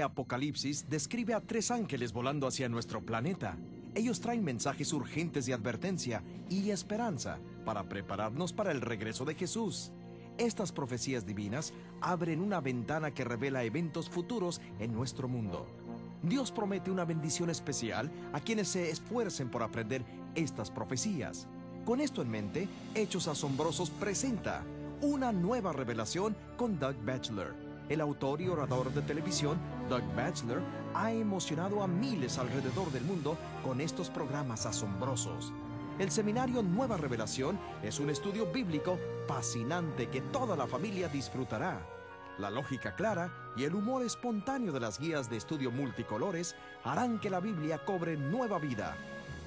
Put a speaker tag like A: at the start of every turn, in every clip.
A: Apocalipsis describe a tres ángeles volando hacia nuestro planeta. Ellos traen mensajes urgentes de advertencia y esperanza para prepararnos para el regreso de Jesús. Estas profecías divinas abren una ventana que revela eventos futuros en nuestro mundo. Dios promete una bendición especial a quienes se esfuercen por aprender estas profecías. Con esto en mente, Hechos Asombrosos presenta una nueva revelación con Doug Batchelor, el autor y orador de televisión Doug Batchelor ha emocionado a miles alrededor del mundo con estos programas asombrosos. El seminario Nueva Revelación es un estudio bíblico fascinante que toda la familia disfrutará. La lógica clara y el humor espontáneo de las guías de estudio multicolores harán que la Biblia cobre nueva vida.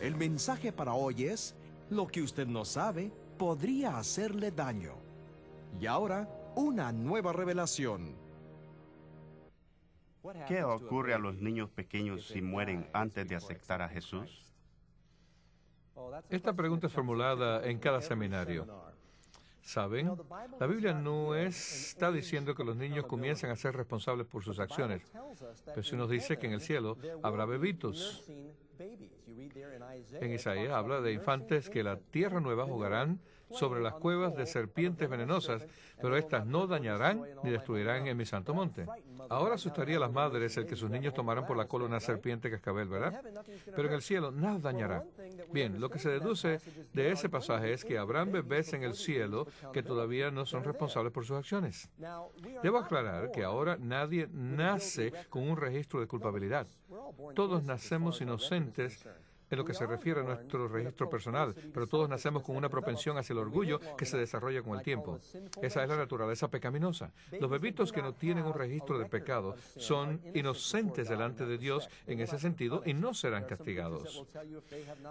A: El mensaje para hoy es, lo que usted no sabe podría hacerle daño. Y ahora, una nueva revelación.
B: ¿Qué ocurre a los niños pequeños si mueren antes de aceptar a Jesús?
C: Esta pregunta es formulada en cada seminario. ¿Saben? La Biblia no está diciendo que los niños comiencen a ser responsables por sus acciones, pero sí nos dice que en el cielo habrá bebitos. En Isaías habla de infantes que la tierra nueva jugarán sobre las cuevas de serpientes venenosas, pero éstas no dañarán ni destruirán en mi santo monte. Ahora asustaría a las madres el que sus niños tomaran por la cola una serpiente cascabel, ¿verdad? Pero en el cielo nada dañará. Bien, lo que se deduce de ese pasaje es que habrán bebés en el cielo que todavía no son responsables por sus acciones. Debo aclarar que ahora nadie nace con un registro de culpabilidad. Todos nacemos inocentes en lo que se refiere a nuestro registro personal, pero todos nacemos con una propensión hacia el orgullo que se desarrolla con el tiempo. Esa es la naturaleza pecaminosa. Los bebitos que no tienen un registro de pecado son inocentes delante de Dios en ese sentido y no serán castigados.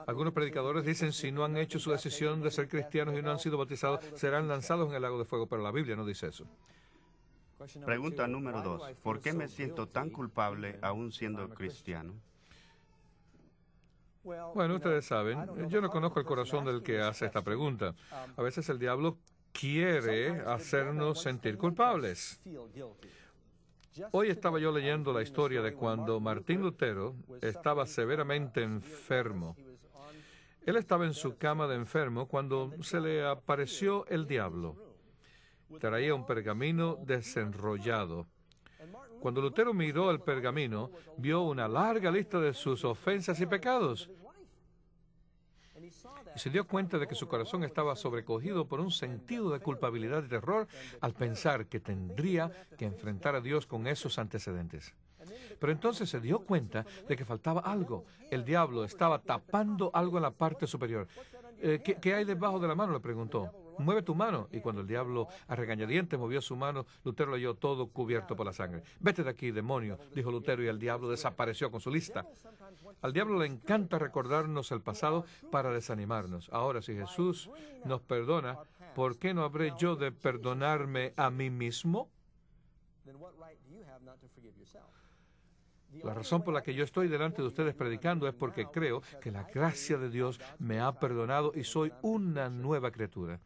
C: Algunos predicadores dicen si no han hecho su decisión de ser cristianos y no han sido bautizados, serán lanzados en el lago de fuego, pero la Biblia no dice eso. Pregunta número dos. ¿Por qué me siento tan culpable aún siendo cristiano? Bueno, ustedes saben, eh, yo no conozco el corazón del que hace esta pregunta. Um, a veces el diablo quiere hacernos sentir culpables. Hoy estaba yo leyendo la historia de cuando Martín Lutero estaba severamente enfermo. Él estaba en su cama de enfermo cuando se le apareció el diablo. Traía un pergamino desenrollado cuando Lutero miró el pergamino, vio una larga lista de sus ofensas y pecados. Y se dio cuenta de que su corazón estaba sobrecogido por un sentido de culpabilidad y terror al pensar que tendría que enfrentar a Dios con esos antecedentes. Pero entonces se dio cuenta de que faltaba algo. El diablo estaba tapando algo en la parte superior. Eh, ¿qué, hay debajo de la mano? le preguntó mueve tu mano. Y cuando el diablo a regañadientes movió su mano, Lutero lo halló todo cubierto por la sangre. Vete de aquí, demonio, dijo Lutero, y el diablo desapareció con su lista. Al diablo le encanta recordarnos el pasado para desanimarnos. Ahora, si Jesús nos perdona, ¿por qué no habré yo de perdonarme a mí mismo? La razón por la que yo estoy delante de ustedes predicando es porque creo que la gracia de Dios me ha perdonado y soy una nueva criatura.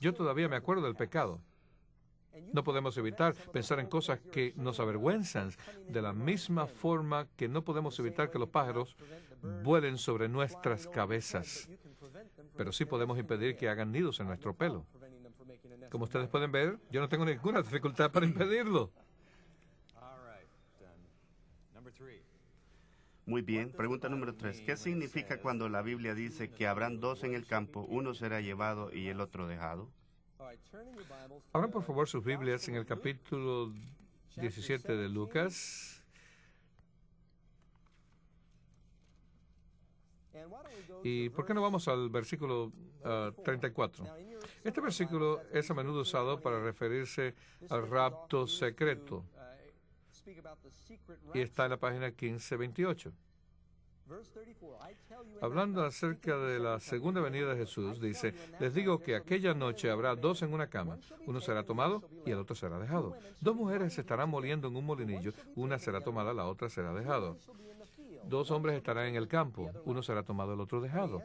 C: Yo todavía me acuerdo del pecado. No podemos evitar pensar en cosas que nos avergüenzan, de la misma forma que no podemos evitar que los pájaros vuelen sobre nuestras cabezas. Pero sí podemos impedir que hagan nidos en nuestro pelo. Como ustedes pueden ver, yo no tengo ninguna dificultad para impedirlo.
B: Muy bien, pregunta número tres. ¿Qué significa cuando la Biblia dice que habrán dos en el campo, uno será llevado y el otro dejado?
D: Abran por favor
C: sus Biblias en el capítulo 17 de Lucas. ¿Y por qué no vamos al versículo 34? Uh, este versículo es a menudo usado para referirse al rapto secreto y está en la página 1528. Hablando acerca de la segunda venida de Jesús, dice, les digo que aquella noche habrá dos en una cama, uno será tomado y el otro será dejado. Dos mujeres se estarán moliendo en un molinillo, una será tomada, la otra será dejado. Dos hombres estarán en el campo, uno será tomado, el otro dejado.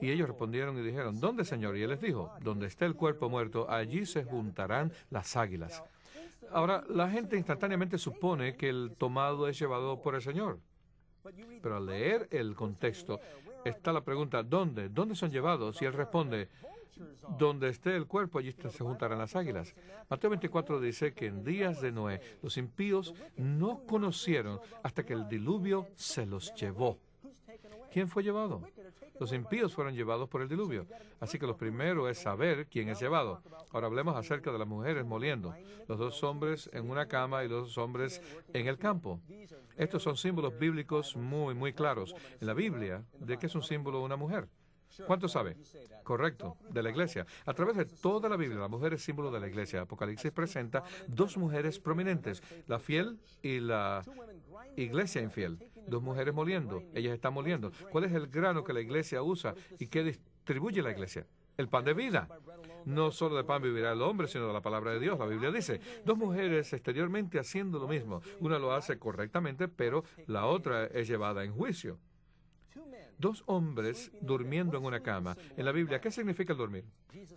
C: Y ellos respondieron y dijeron, ¿dónde, Señor? Y él les dijo, donde esté el cuerpo muerto, allí se juntarán las águilas. Ahora, la gente instantáneamente supone que el tomado es llevado por el Señor. Pero al leer el contexto, está la pregunta, ¿dónde? ¿Dónde son llevados? Y él responde, donde esté el cuerpo, allí se juntarán las águilas. Mateo 24 dice que en días de Noé los impíos no conocieron hasta que el diluvio se los llevó. ¿Quién fue llevado? Los impíos fueron llevados por el diluvio. Así que lo primero es saber quién es llevado. Ahora hablemos acerca de las mujeres moliendo. Los dos hombres en una cama y los dos hombres en el campo. Estos son símbolos bíblicos muy, muy claros en la Biblia de qué es un símbolo una mujer. ¿Cuánto sabe? Correcto, de la iglesia. A través de toda la Biblia, la mujer es símbolo de la iglesia. Apocalipsis presenta dos mujeres prominentes, la fiel y la iglesia infiel dos mujeres moliendo, ellas están moliendo. ¿Cuál es el grano que la iglesia usa y qué distribuye la iglesia? El pan de vida. No solo de pan vivirá el hombre, sino de la palabra de Dios. La Biblia dice, dos mujeres exteriormente haciendo lo mismo. Una lo hace correctamente, pero la otra es llevada en juicio. Dos hombres durmiendo en una cama. En la Biblia, ¿qué significa el dormir?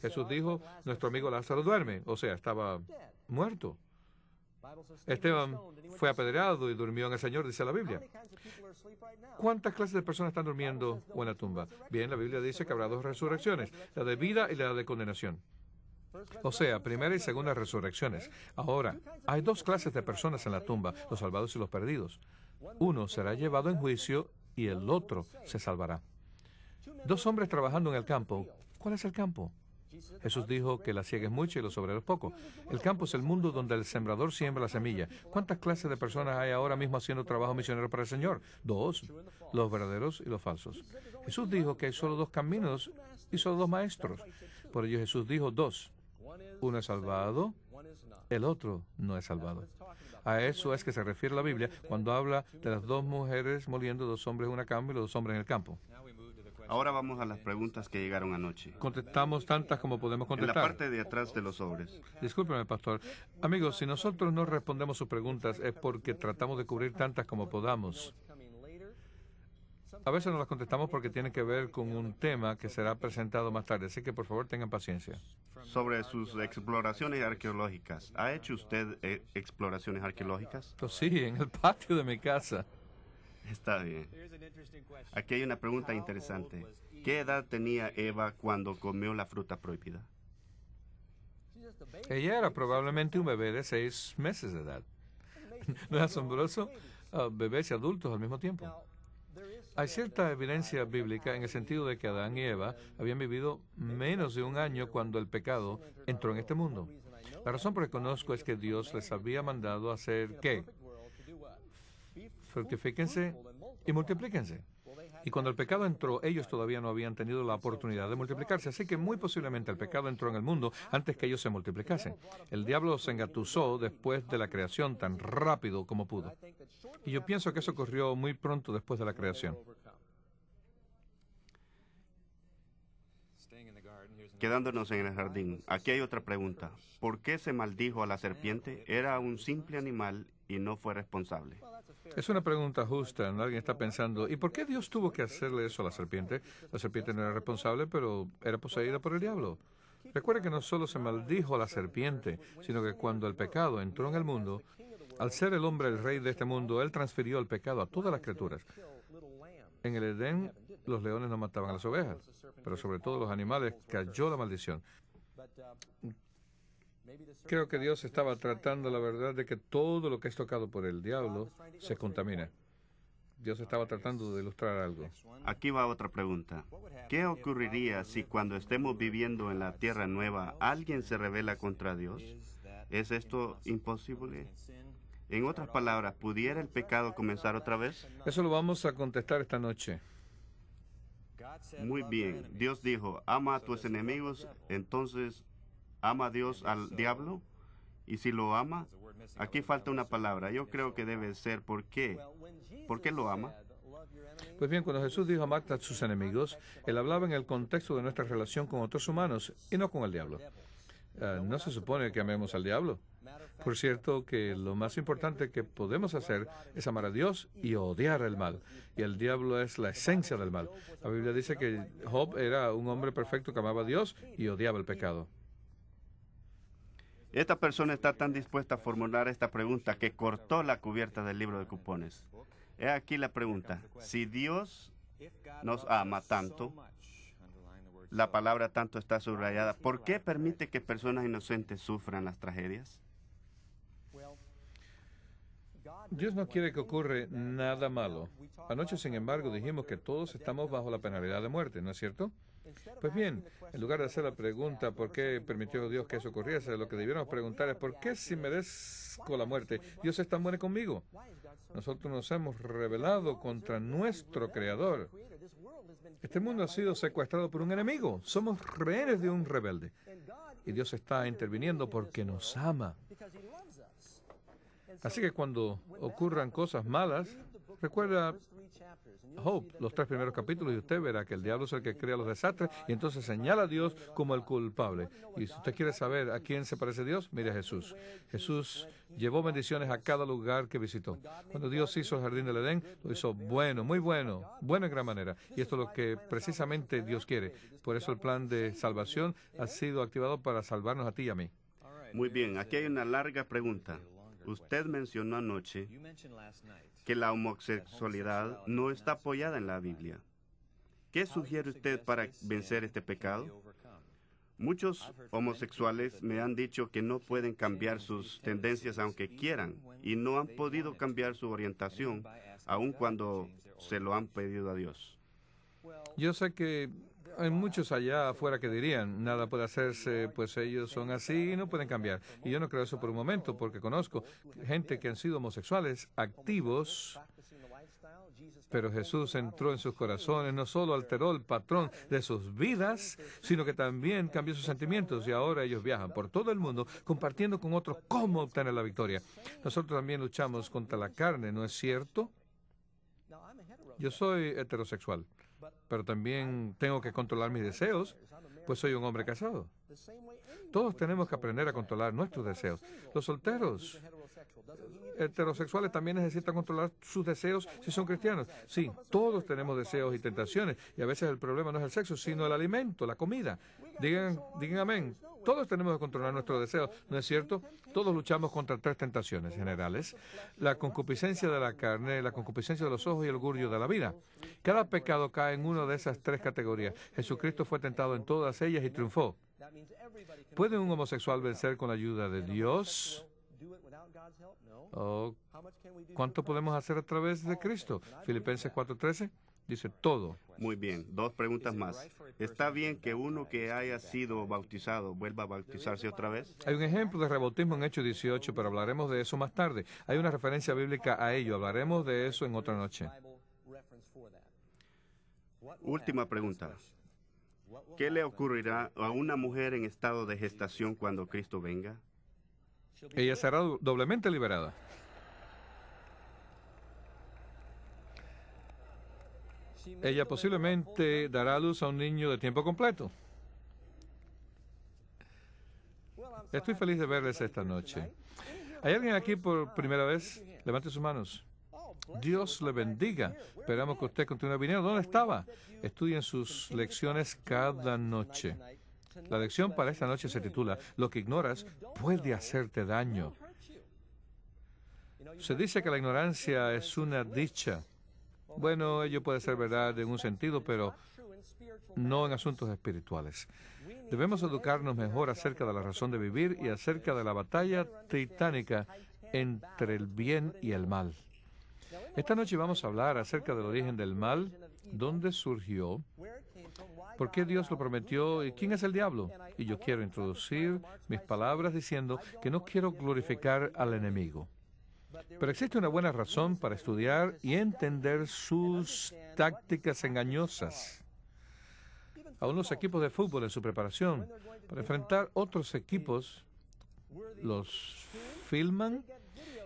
C: Jesús dijo, nuestro amigo Lázaro duerme, o sea, estaba muerto.
D: Esteban fue
C: apedreado y durmió en el Señor, dice la Biblia. ¿Cuántas clases de personas están durmiendo o en la tumba? Bien, la Biblia dice que habrá dos resurrecciones, la de vida y la de condenación. O sea, primera y segunda resurrecciones. Ahora, hay dos clases de personas en la tumba, los salvados y los perdidos. Uno será llevado en juicio y el otro se salvará. Dos hombres trabajando en el campo. ¿Cuál es el campo? Jesús dijo que la siega es mucha y los obreros poco. El campo es el mundo donde el sembrador siembra la semilla. ¿Cuántas clases de personas hay ahora mismo haciendo trabajo misionero para el Señor? Dos, los verdaderos y los falsos. Jesús dijo que hay solo dos caminos y solo dos maestros. Por ello Jesús dijo dos. Uno es salvado, el otro no es salvado. A eso es que se refiere la Biblia cuando habla de las dos mujeres moliendo dos hombres en una cama y los dos hombres en el campo.
B: Ahora vamos a las preguntas que llegaron anoche.
C: Contestamos tantas como podemos contestar. En la
B: parte de atrás de los
C: sobres. Discúlpeme, pastor. Amigos, si nosotros no respondemos sus preguntas es porque tratamos de cubrir tantas como podamos. A veces no las contestamos porque tienen que ver con un tema que será presentado más tarde, así que por favor tengan paciencia. Sobre sus
B: exploraciones arqueológicas, ¿ha hecho usted eh, exploraciones arqueológicas?
C: Pues sí, en el
B: patio de mi casa. Está bien. Aquí hay una pregunta interesante. ¿Qué edad tenía Eva cuando comió la fruta prohibida?
C: Ella era probablemente un bebé de seis meses de edad. ¿No es asombroso? Ah, bebés y adultos al mismo tiempo. Hay cierta evidencia bíblica en el sentido de que Adán y Eva habían vivido menos de un año cuando el pecado entró en este mundo. La razón por la que conozco es que Dios les había mandado hacer qué? Fructifíquense y multiplíquense. Y cuando el pecado entró, ellos todavía no habían tenido la oportunidad de multiplicarse. Así que muy posiblemente el pecado entró en el mundo antes que ellos se multiplicasen. El diablo se engatusó después de la creación tan rápido como pudo. Y yo pienso que eso ocurrió muy pronto después de la creación.
B: Quedándonos en el jardín, aquí hay otra pregunta. ¿Por qué se maldijo a la serpiente? Era un simple animal y no fue responsable.
C: Es una pregunta justa. Alguien está pensando, ¿y por qué Dios tuvo que hacerle eso a la serpiente? La serpiente no era responsable, pero era poseída por el diablo. Recuerde que no solo se maldijo a la serpiente, sino que cuando el pecado entró en el mundo, al ser el hombre el rey de este mundo, él transfirió el pecado a todas las criaturas. En el Edén los leones no mataban a las ovejas, pero sobre todo los animales cayó la maldición. Creo que Dios estaba tratando la verdad de que todo lo que es tocado por el diablo se contamina. Dios estaba tratando de ilustrar algo. Aquí va otra pregunta.
B: ¿Qué ocurriría si cuando estemos viviendo en la tierra nueva alguien se revela contra Dios? ¿Es esto imposible? En otras palabras, ¿pudiera el pecado comenzar otra vez? Eso lo vamos a contestar esta noche. Muy bien, Dios dijo, ama a tus enemigos, entonces ¿Ama a Dios al diablo? Y si lo ama, aquí falta una palabra. Yo creo que debe ser
C: ¿por qué? ¿Por qué lo ama? Pues bien, cuando Jesús dijo amar a sus enemigos, él hablaba en el contexto de nuestra relación con otros humanos y no con el diablo. Eh, no se supone que amemos al diablo. Por cierto, que lo más importante que podemos hacer es amar a Dios y odiar el mal. Y el diablo es la esencia del mal. La Biblia dice que Job era un hombre perfecto que amaba a Dios y odiaba el pecado. Esta persona está tan dispuesta
B: a formular esta pregunta que cortó la cubierta del libro de cupones. He aquí la pregunta. Si Dios nos ama tanto, la palabra tanto está subrayada, ¿por qué permite que personas inocentes
C: sufran las tragedias? Dios no quiere que ocurra nada malo. Anoche, sin embargo, dijimos que todos estamos bajo la penalidad de muerte, ¿no es cierto? Pues bien, en lugar de hacer la pregunta por qué permitió Dios que eso ocurriese, lo que debiéramos preguntar es por qué si merezco la muerte, Dios es tan bueno conmigo. Nosotros nos hemos rebelado contra nuestro Creador. Este mundo ha sido secuestrado por un enemigo. Somos rehenes de un rebelde. Y Dios está interviniendo porque nos ama. Así que cuando ocurran cosas malas, recuerda Hope, los tres primeros capítulos, y usted verá que el diablo es el que crea los desastres y entonces señala a Dios como el culpable. Y si usted quiere saber a quién se parece Dios, mire a Jesús. Jesús llevó bendiciones a cada lugar que visitó. Cuando Dios hizo el jardín del Edén, lo hizo bueno, muy bueno, bueno en gran manera. Y esto es lo que precisamente Dios quiere. Por eso el plan de salvación ha sido activado para salvarnos a ti y a mí.
B: Muy bien, aquí hay una larga pregunta. Usted mencionó anoche que la homosexualidad no está apoyada en la Biblia. ¿Qué sugiere usted para vencer este pecado? Muchos homosexuales me han dicho que no pueden cambiar sus tendencias aunque quieran y no han podido cambiar su orientación aun cuando se lo han pedido a Dios.
C: Yo sé que hay muchos allá afuera que dirían, nada puede hacerse, pues ellos son así y no pueden cambiar. Y yo no creo eso por un momento, porque conozco gente que han sido homosexuales activos, pero Jesús entró en sus corazones, no solo alteró el patrón de sus vidas, sino que también cambió sus sentimientos y ahora ellos viajan por todo el mundo compartiendo con otros cómo obtener la victoria. Nosotros también luchamos contra la carne, ¿no es cierto? Yo soy heterosexual pero también tengo que controlar mis deseos, pues soy un hombre casado. Todos tenemos que aprender a controlar nuestros deseos. Los solteros heterosexuales también necesitan controlar sus deseos si son cristianos. Sí, todos tenemos deseos y tentaciones. Y a veces el problema no es el sexo, sino el alimento, la comida. Digan, digan amén. Todos tenemos que controlar nuestros deseos, ¿no es cierto? Todos luchamos contra tres tentaciones generales. La concupiscencia de la carne, la concupiscencia de los ojos y el orgullo de la vida. Cada pecado cae en una de esas tres categorías. Jesucristo fue tentado en todas ellas y triunfó. ¿Puede un homosexual vencer con la ayuda de Dios? Oh, cuánto podemos hacer a través de Cristo? Filipenses 4:13 dice todo. Muy bien, dos preguntas
B: más. ¿Está bien que uno que haya sido bautizado vuelva a bautizarse otra vez?
C: Hay un ejemplo de rebautismo en Hechos 18, pero hablaremos de eso más tarde. Hay una referencia bíblica a ello, hablaremos de eso en otra noche. Última pregunta.
B: ¿Qué le ocurrirá a una mujer en estado de gestación cuando Cristo
C: venga? Ella será doblemente liberada.
D: Ella posiblemente
C: dará luz a un niño de tiempo completo. Estoy feliz de verles esta noche. ¿Hay alguien aquí por primera vez? Levante sus manos. Dios le bendiga. Esperamos que usted continúe viniendo. ¿Dónde estaba? Estudien sus lecciones cada noche. La lección para esta noche se titula, lo que ignoras puede hacerte daño. Se dice que la ignorancia es una dicha. Bueno, ello puede ser verdad en un sentido, pero no en asuntos espirituales. Debemos educarnos mejor acerca de la razón de vivir y acerca de la batalla titánica entre el bien y el mal. Esta noche vamos a hablar acerca del origen del mal, dónde surgió, ¿Por qué Dios lo prometió? ¿Y quién es el diablo? Y yo quiero introducir mis palabras diciendo que no quiero glorificar al enemigo. Pero existe una buena razón para estudiar y entender sus tácticas engañosas. a los equipos de fútbol en su preparación para enfrentar otros equipos los filman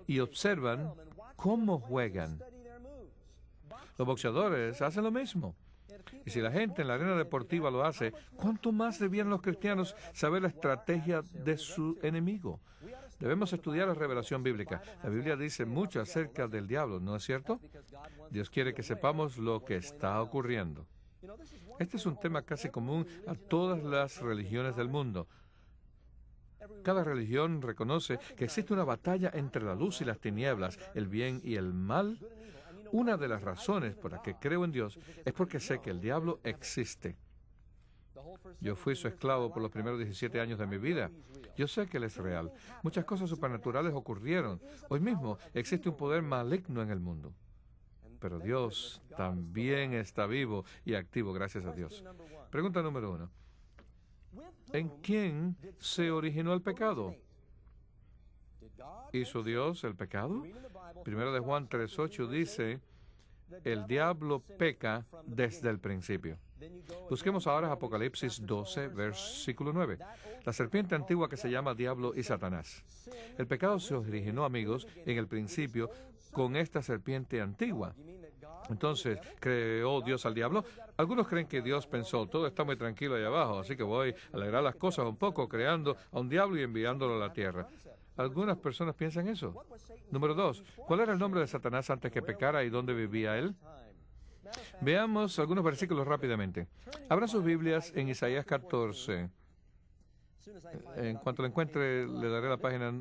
C: y observan cómo juegan. Los boxeadores hacen lo mismo. Y si la gente en la arena deportiva lo hace, ¿cuánto más debían los cristianos saber la estrategia de su enemigo? Debemos estudiar la revelación bíblica. La Biblia dice mucho acerca del diablo, ¿no es cierto? Dios quiere que sepamos lo que está ocurriendo. Este es un tema casi común a todas las religiones del mundo. Cada religión reconoce que existe una batalla entre la luz y las tinieblas, el bien y el mal, una de las razones por las que creo en Dios es porque sé que el diablo existe. Yo fui su esclavo por los primeros 17 años de mi vida. Yo sé que Él es real. Muchas cosas supernaturales ocurrieron. Hoy mismo existe un poder maligno en el mundo. Pero Dios también está vivo y activo, gracias a Dios. Pregunta número uno. ¿En quién se originó el pecado? hizo Dios el pecado? Primero de Juan 3.8 dice, el diablo peca desde el principio. Busquemos ahora Apocalipsis 12, versículo 9. La serpiente antigua que se llama diablo y Satanás. El pecado se originó, amigos, en el principio con esta serpiente antigua. Entonces, ¿creó Dios al diablo? Algunos creen que Dios pensó, todo está muy tranquilo ahí abajo, así que voy a alegrar las cosas un poco creando a un diablo y enviándolo a la tierra. Algunas personas piensan eso. Número dos, ¿cuál era el nombre de Satanás antes que pecara y dónde vivía él? Veamos algunos versículos rápidamente. Abran sus Biblias en Isaías 14.
D: Eh, en
C: cuanto lo encuentre, le daré la página.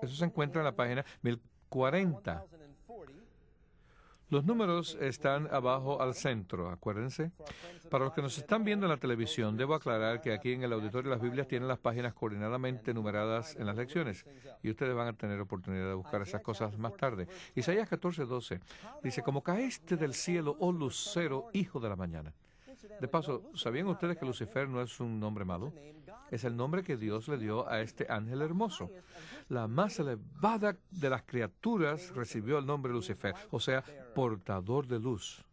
C: Eso se encuentra en la página 1040. Los números están abajo al centro, acuérdense. Para los que nos están viendo en la televisión, debo aclarar que aquí en el auditorio las Biblias tienen las páginas coordinadamente numeradas en las lecciones y ustedes van a tener oportunidad de buscar esas cosas más tarde. Isaías 12, dice, como caíste del cielo, oh lucero, hijo de la mañana. De paso, ¿sabían ustedes que Lucifer no es un nombre malo? es el nombre que Dios le dio a este ángel hermoso. La más elevada de las criaturas recibió el nombre Lucifer, o sea, portador de luz.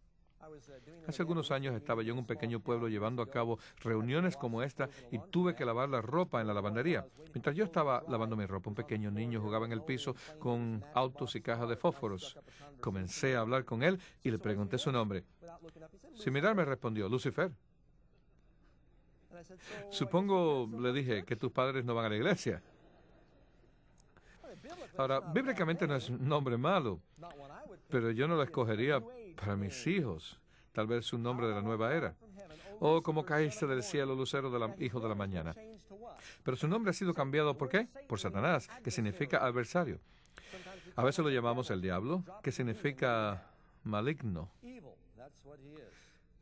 C: Hace algunos años estaba yo en un pequeño pueblo llevando a cabo reuniones como esta y tuve que lavar la ropa en la lavandería. Mientras yo estaba lavando mi ropa, un pequeño niño jugaba en el piso con autos y cajas de fósforos. Comencé a hablar con él y le pregunté su nombre. Sin mirar me respondió, Lucifer. Supongo, le dije, que tus padres no van a la iglesia. Ahora, bíblicamente no es un nombre malo, pero yo no lo escogería para mis hijos. Tal vez un nombre de la nueva era. O como caíste del cielo, lucero de hijo de la mañana. Pero su nombre ha sido cambiado, ¿por qué? Por Satanás, que significa adversario. A veces lo llamamos el diablo, que significa maligno.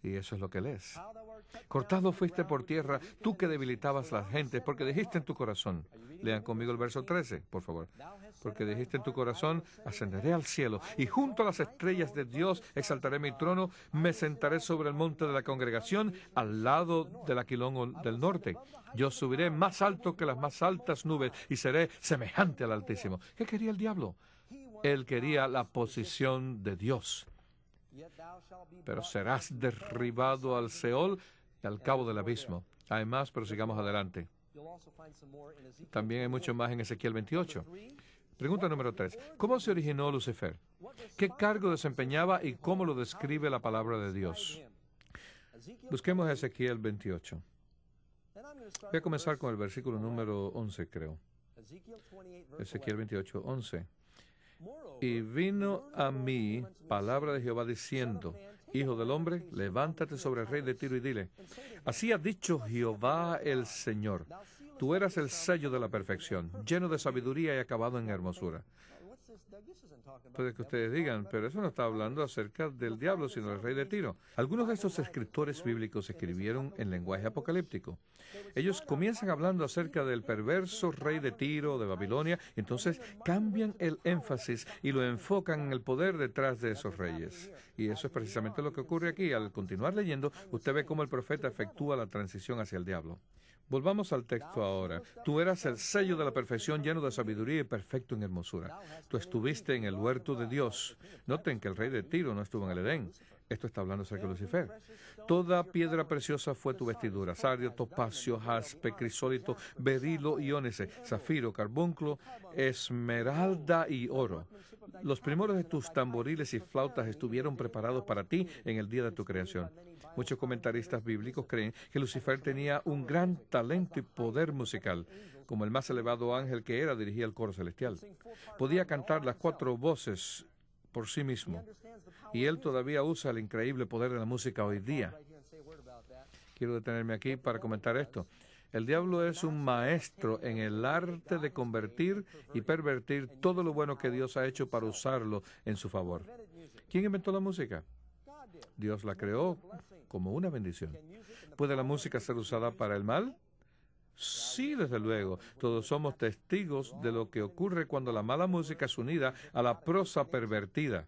C: Y eso es lo que lees. Cortado fuiste por tierra, tú que debilitabas la gente, porque dijiste en tu corazón, lean conmigo el verso 13, por favor, porque dijiste en tu corazón, ascenderé al cielo, y junto a las estrellas de Dios exaltaré mi trono, me sentaré sobre el monte de la congregación, al lado del Aquilón del norte. Yo subiré más alto que las más altas nubes, y seré semejante al Altísimo. ¿Qué quería el diablo? Él quería la posición de Dios pero serás derribado al Seol y al cabo del abismo. Además, prosigamos adelante. También hay mucho más en Ezequiel 28. Pregunta número 3. ¿Cómo se originó Lucifer? ¿Qué cargo desempeñaba y cómo lo describe la palabra de Dios? Busquemos Ezequiel 28. Voy a comenzar con el versículo número 11, creo.
D: Ezequiel 28,
C: 11. Y vino a mí palabra de Jehová diciendo, Hijo del hombre, levántate sobre el rey de Tiro y dile, así ha dicho Jehová el Señor, tú eras el sello de la perfección, lleno de sabiduría y acabado en hermosura. Puede que ustedes digan, pero eso no está hablando acerca del diablo, sino del rey de Tiro. Algunos de estos escritores bíblicos escribieron en lenguaje apocalíptico. Ellos comienzan hablando acerca del perverso rey de Tiro de Babilonia, entonces cambian el énfasis y lo enfocan en el poder detrás de esos reyes. Y eso es precisamente lo que ocurre aquí. Al continuar leyendo, usted ve cómo el profeta efectúa la transición hacia el diablo. Volvamos al texto ahora. Tú eras el sello de la perfección lleno de sabiduría y perfecto en hermosura. Tú estuviste en el huerto de Dios. Noten que el rey de Tiro no estuvo en el Edén. Esto está hablando acerca de Lucifer. Toda piedra preciosa fue tu vestidura. Sardio, topacio, jaspe, crisólito, berilo y zafiro, carbunclo, esmeralda y oro. Los primeros de tus tamboriles y flautas estuvieron preparados para ti en el día de tu creación. Muchos comentaristas bíblicos creen que Lucifer tenía un gran talento y poder musical. Como el más elevado ángel que era, dirigía el coro celestial. Podía cantar las cuatro voces por sí mismo. Y él todavía usa el increíble poder de la música hoy día. Quiero detenerme aquí para comentar esto. El diablo es un maestro en el arte de convertir y pervertir todo lo bueno que Dios ha hecho para usarlo en su favor. ¿Quién inventó la música? Dios la creó como una bendición. ¿Puede la música ser usada para el mal? Sí, desde luego. Todos somos testigos de lo que ocurre cuando la mala música es unida a la prosa pervertida.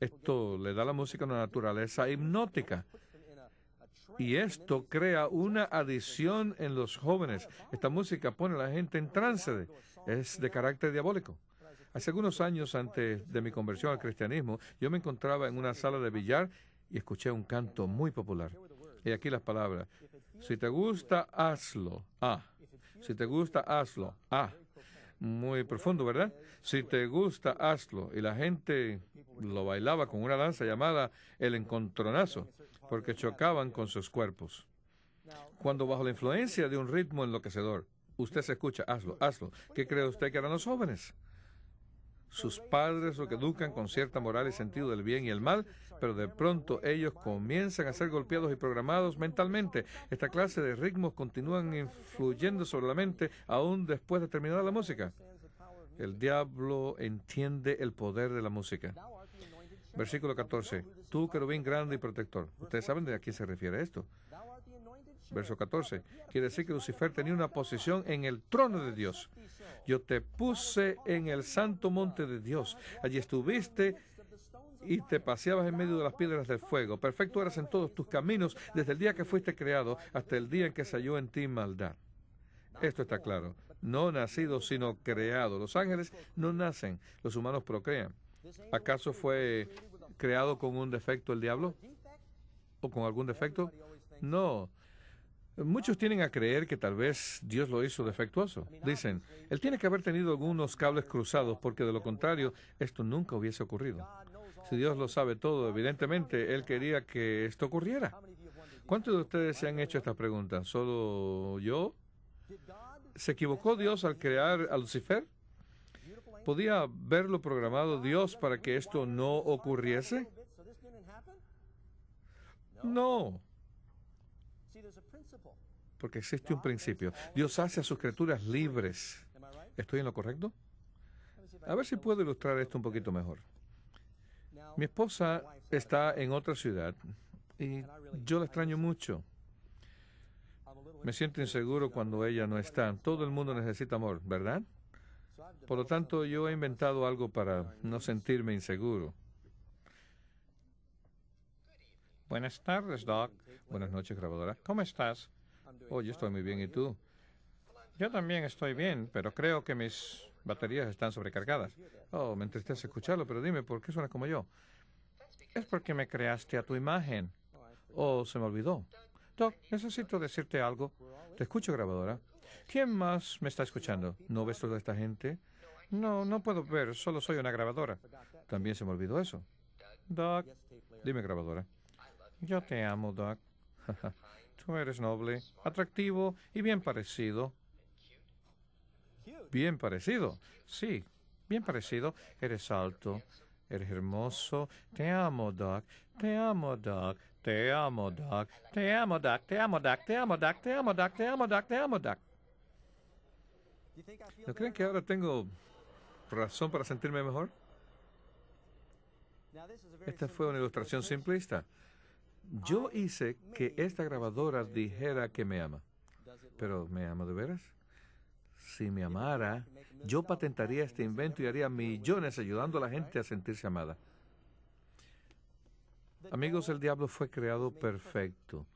C: Esto le da a la música una naturaleza hipnótica. Y esto crea una adición en los jóvenes. Esta música pone a la gente en trance. Es de carácter diabólico. Hace algunos años antes de mi conversión al cristianismo, yo me encontraba en una sala de billar y escuché un canto muy popular. Y aquí las palabras. Si te gusta, hazlo. Ah. Si te gusta, hazlo. Ah. Muy profundo, ¿verdad? Si te gusta, hazlo. Y la gente lo bailaba con una danza llamada el encontronazo, porque chocaban con sus cuerpos. Cuando bajo la influencia de un ritmo enloquecedor, usted se escucha, hazlo, hazlo. ¿Qué cree usted que eran los jóvenes? sus padres que educan con cierta moral y sentido del bien y el mal, pero de pronto ellos comienzan a ser golpeados y programados mentalmente. Esta clase de ritmos continúan influyendo sobre la mente aún después de terminar la música. El diablo entiende el poder de la música. Versículo 14. Tú, querubín grande y protector. Ustedes saben de a quién se refiere esto verso 14. Quiere decir que Lucifer tenía una posición en el trono de Dios. Yo te puse en el santo monte de Dios. Allí estuviste y te paseabas en medio de las piedras del fuego. Perfecto eras en todos tus caminos desde el día que fuiste creado hasta el día en que halló en ti maldad. Esto está claro. No nacido, sino creado. Los ángeles no nacen, los humanos procrean. ¿Acaso fue creado con un defecto el diablo? ¿O con algún defecto? No, Muchos tienen a creer que tal vez Dios lo hizo defectuoso. Dicen, Él tiene que haber tenido algunos cables cruzados porque de lo contrario esto nunca hubiese ocurrido. Si Dios lo sabe todo, evidentemente Él quería que esto ocurriera. ¿Cuántos de ustedes se han hecho esta pregunta? ¿Solo yo? ¿Se equivocó Dios al crear a Lucifer? ¿Podía haberlo programado Dios para que esto no ocurriese? No porque existe un principio. Dios hace a sus criaturas libres. ¿Estoy en lo correcto? A ver si puedo ilustrar esto un poquito mejor. Mi esposa está en otra ciudad y yo la extraño mucho. Me siento inseguro cuando ella no está. Todo el mundo necesita amor, ¿verdad? Por lo tanto, yo he inventado algo para no sentirme inseguro. Buenas tardes, Doc. Buenas noches, grabadora. ¿Cómo estás? Oye, oh, estoy muy bien, ¿y tú? Yo también estoy bien, pero creo que mis baterías están sobrecargadas. Oh, me entristece escucharlo, pero dime, ¿por qué suena como yo? Es porque me creaste a tu imagen. Oh, se me olvidó. Doc, necesito decirte algo. Te escucho, grabadora. ¿Quién más me está escuchando? ¿No ves toda esta gente? No, no puedo ver, solo soy una grabadora. También se me olvidó eso. Doc, dime grabadora. Yo te amo, Doc. Tú eres noble, atractivo y bien parecido. Bien parecido, sí, bien parecido. Eres alto, eres hermoso. Te amo, Doc. Te amo, Doc. Te amo, Doc. Te amo, Doc. Te amo, Doc. Te amo, Doc. Te amo, Doc. Te amo, Doc. Te amo, Doc. ¿No creen que ahora tengo razón para sentirme mejor? Esta fue una ilustración simplista yo hice que esta grabadora dijera que me ama. Pero ¿me ama de veras? Si me amara, yo patentaría este invento y haría millones ayudando a la gente a sentirse amada. Amigos, el diablo fue creado perfecto.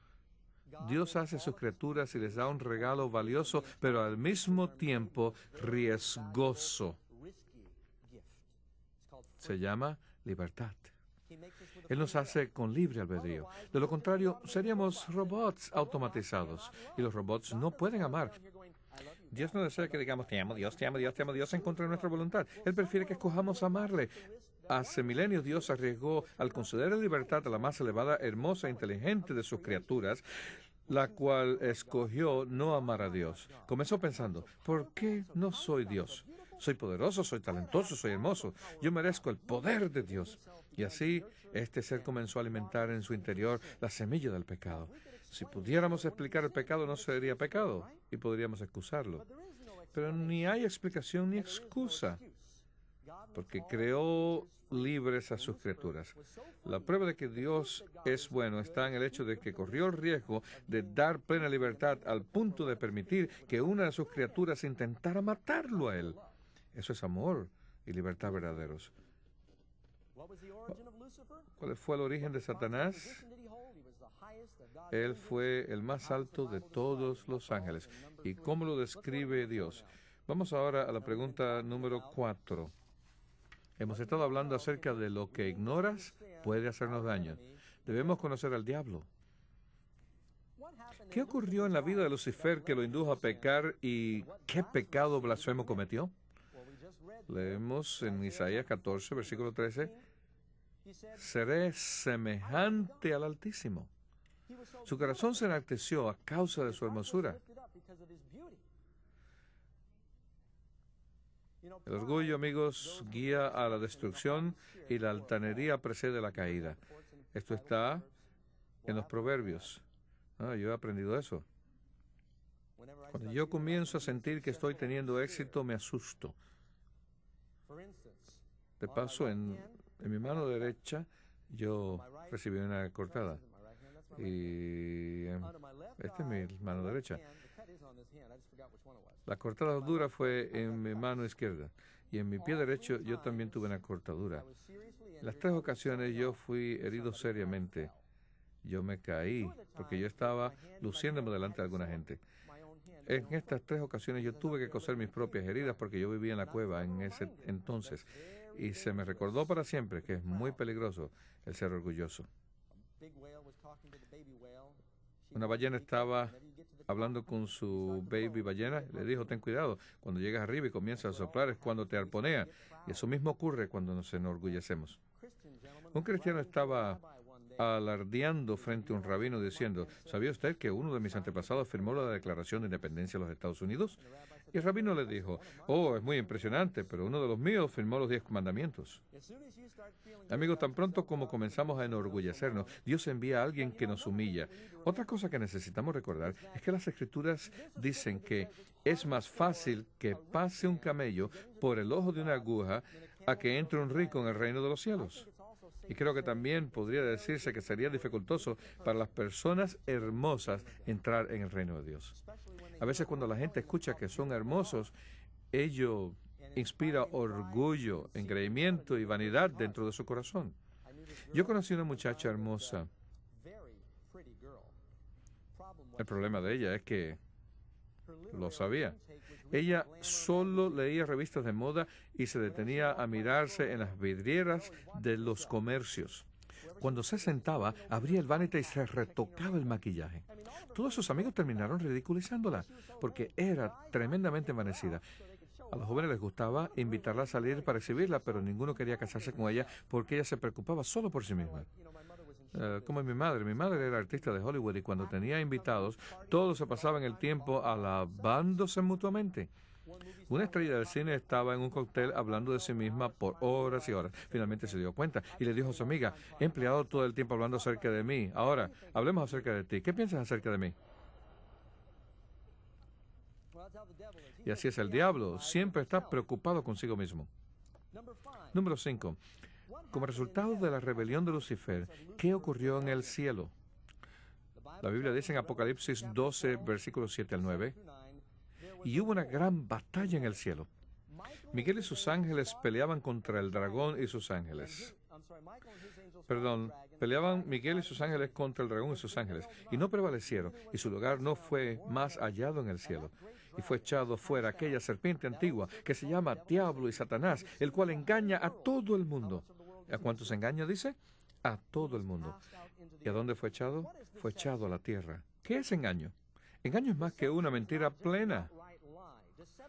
C: Dios hace sus criaturas y les da un regalo valioso, pero al mismo tiempo riesgoso. Se llama libertad. Él nos hace con libre albedrío. De lo contrario, seríamos robots automatizados y los robots no pueden amar. Dios no desea que digamos, te amo Dios, te amo Dios, te amo Dios en contra de nuestra voluntad. Él prefiere que escojamos amarle. Hace milenios Dios arriesgó al conceder libertad a la más elevada, hermosa e inteligente de sus criaturas, la cual escogió no amar a Dios. Comenzó pensando, ¿por qué no soy Dios? soy poderoso, soy talentoso, soy hermoso, yo merezco el poder de Dios. Y así este ser comenzó a alimentar en su interior la semilla del pecado. Si pudiéramos explicar el pecado no sería pecado y podríamos excusarlo. Pero ni hay explicación ni excusa porque creó libres a sus criaturas. La prueba de que Dios es bueno está en el hecho de que corrió el riesgo de dar plena libertad al punto de permitir que una de sus criaturas intentara matarlo a él. Eso es amor y libertad verdaderos. ¿Cuál fue el origen de Satanás? Él fue el más alto de todos los ángeles. ¿Y cómo lo describe Dios? Vamos ahora a la pregunta número cuatro. Hemos estado hablando acerca de lo que ignoras puede hacernos daño. Debemos conocer al diablo. ¿Qué ocurrió en la vida de Lucifer que lo indujo a pecar y qué pecado blasfemo cometió? Leemos en Isaías 14, versículo 13, seré semejante al Altísimo. Su corazón se enalteció a causa de su hermosura. El orgullo, amigos, guía a la destrucción y la altanería precede la caída. Esto está en los proverbios. Ah, yo he aprendido eso. Cuando yo comienzo a sentir que estoy teniendo éxito, me asusto. De paso, en, mi mano derecha yo recibí una cortada. Y em, esta es mi mano derecha. La cortada dura fue en mi mano izquierda. Y en mi pie derecho yo también tuve una cortadura. Las tres ocasiones yo fui herido seriamente. Yo me caí porque yo estaba luciéndome delante de alguna gente. En estas tres ocasiones yo tuve que coser mis propias heridas porque yo vivía en la cueva en ese entonces y se me recordó para siempre que es muy peligroso el ser orgulloso. Una ballena estaba hablando con su baby ballena le dijo, ten cuidado, cuando llegas arriba y comienzas a soplar es cuando te arponea. Y eso mismo ocurre cuando nos enorgullecemos. Un cristiano estaba alardeando frente a un rabino diciendo, ¿sabía usted que uno de mis antepasados firmó la Declaración de Independencia de los Estados Unidos? Y el rabino le dijo, oh, es muy impresionante, pero uno de los míos firmó los diez mandamientos. Amigos, tan pronto como comenzamos a enorgullecernos, Dios envía a alguien que nos humilla. Otra cosa que necesitamos recordar es que las escrituras dicen que es más fácil que pase un camello por el ojo de una aguja a que entre un rico en el reino de los cielos. Y creo que también podría decirse que sería dificultoso para las personas hermosas entrar en el reino de Dios. A veces cuando la gente escucha que son hermosos, ello inspira orgullo, engreimiento y vanidad dentro de su corazón. Yo conocí una muchacha hermosa. El problema de ella es que lo sabía. Ella solo leía revistas de moda y se detenía a mirarse en las vidrieras de los comercios. Cuando se sentaba, abría el vanity y se retocaba el maquillaje. Todos sus amigos terminaron ridiculizándola, porque era tremendamente envanecida. A los jóvenes les gustaba invitarla a salir para exhibirla, pero ninguno quería casarse con ella porque ella se preocupaba solo por sí misma. Eh, como mi madre. Mi madre era artista de Hollywood y cuando tenía invitados, todos se pasaban el tiempo alabándose mutuamente. Una estrella del cine estaba en un cóctel hablando de sí misma por horas y horas. Finalmente se dio cuenta y le dijo a su amiga, he empleado todo el tiempo hablando acerca de mí. Ahora, hablemos acerca de ti. ¿Qué piensas acerca de mí? Y así es el diablo. Siempre está preocupado consigo mismo. Número 5. Como resultado de la rebelión de Lucifer, ¿qué ocurrió en el cielo? La Biblia dice en Apocalipsis 12, versículos 7 al 9, y hubo una gran batalla en el cielo. Miguel y sus ángeles peleaban contra el dragón y sus ángeles. Perdón, peleaban Miguel y sus ángeles contra el dragón y sus ángeles, y no prevalecieron, y su lugar no fue más hallado en el cielo. Y fue echado fuera aquella serpiente antigua que se llama Diablo y Satanás, el cual engaña a todo el mundo. ¿A cuántos engaña? Dice, a todo el mundo. ¿Y a dónde fue echado? Fue echado a la tierra. ¿Qué es engaño? Engaño es más que una mentira plena.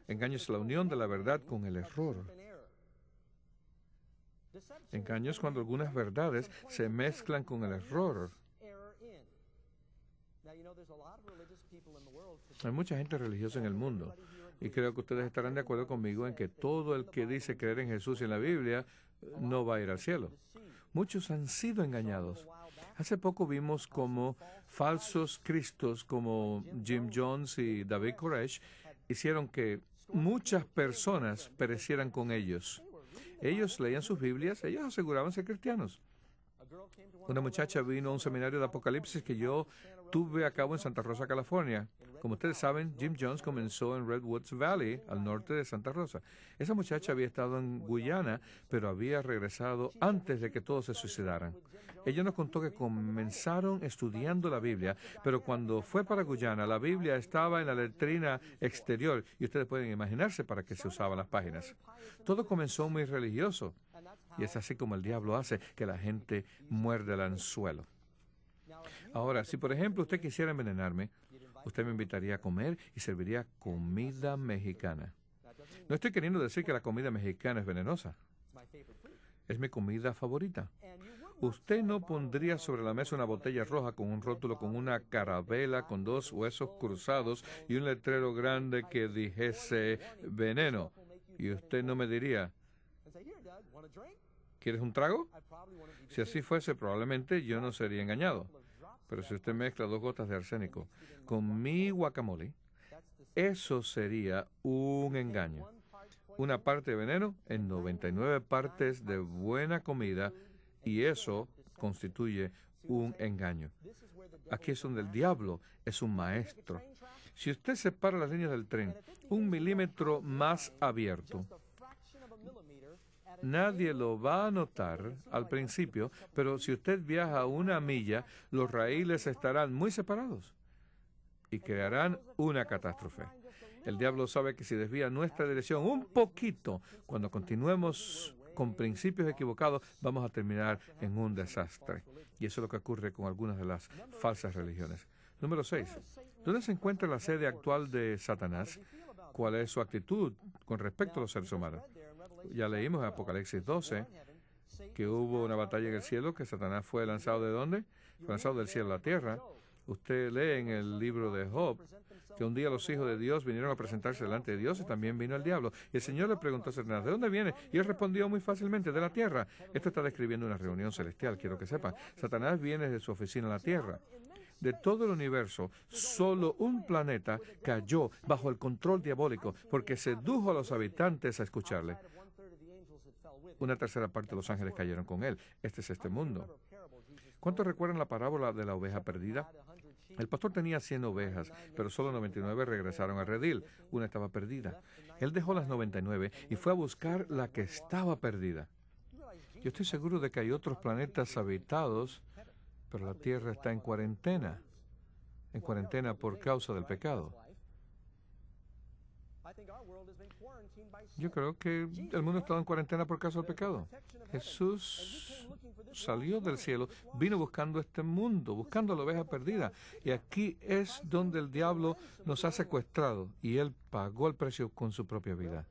C: Engaño es la unión de la verdad con el error. Engaño es cuando algunas verdades se mezclan con el error. Hay mucha gente religiosa en el mundo y creo que ustedes estarán de acuerdo conmigo en que todo el que dice creer en Jesús y en la Biblia no va a ir al cielo. Muchos han sido engañados. Hace poco vimos como falsos cristos como Jim Jones y David Koresh hicieron que muchas personas perecieran con ellos. Ellos leían sus Biblias, ellos aseguraban ser cristianos. Una muchacha vino a un seminario de Apocalipsis que yo tuve a cabo en Santa Rosa, California. Como ustedes saben, Jim Jones comenzó en Redwoods Valley, al norte de Santa Rosa. Esa muchacha había estado en Guyana, pero había regresado antes de que todos se suicidaran. Ella nos contó que comenzaron estudiando la Biblia, pero cuando fue para Guyana, la Biblia estaba en la letrina exterior y ustedes pueden imaginarse para qué se usaban las páginas. Todo comenzó muy religioso y es así como el diablo hace que la gente muerde el anzuelo. Ahora, si por ejemplo usted quisiera envenenarme, usted me invitaría a comer y serviría comida mexicana. No estoy queriendo decir que la comida mexicana es venenosa. Es mi comida favorita. Usted no pondría sobre la mesa una botella roja con un rótulo con una carabela con dos huesos cruzados y un letrero grande que dijese veneno. Y usted no me diría, ¿quieres un trago? Si así fuese, probablemente yo no sería engañado. Pero si usted mezcla dos gotas de arsénico con mi guacamole, eso sería un engaño. Una parte de veneno en 99 partes de buena comida y eso constituye un engaño. Aquí es donde el diablo es un maestro. Si usted separa las líneas del tren un milímetro más abierto, Nadie lo va a notar al principio, pero si usted viaja una milla, los raíles estarán muy separados y crearán una catástrofe. El diablo sabe que si desvía nuestra dirección un poquito, cuando continuemos con principios equivocados, vamos a terminar en un desastre. Y eso es lo que ocurre con algunas de las falsas religiones. Número seis, ¿Dónde se encuentra la sede actual de Satanás? ¿Cuál es su actitud con respecto a los seres humanos? ya leímos en Apocalipsis 12 que hubo una batalla en el cielo, que Satanás fue lanzado de dónde? lanzado del cielo a la tierra. Usted lee en el libro de Job que un día los hijos de Dios vinieron a presentarse delante de Dios y también vino el diablo. Y el Señor le preguntó a Satanás, ¿de dónde viene? Y él respondió muy fácilmente, de la tierra. Esto está describiendo una reunión celestial, quiero que sepan Satanás viene de su oficina a la tierra. De todo el universo, solo un planeta cayó bajo el control diabólico porque sedujo a los habitantes a escucharle. Una tercera parte de los ángeles cayeron con él. Este es este mundo. ¿Cuántos recuerdan la parábola de la oveja perdida? El pastor tenía 100 ovejas, pero solo 99 regresaron a redil. Una estaba perdida. Él dejó las 99 y fue a buscar la que estaba perdida. Yo estoy seguro de que hay otros planetas habitados, pero la Tierra está en cuarentena. En cuarentena por causa del pecado. Yo creo que el mundo ha en cuarentena por causa del pecado. Jesús salió del cielo, vino buscando este mundo, buscando la oveja perdida. Y aquí es donde el diablo nos ha secuestrado y él pagó el precio con su propia vida.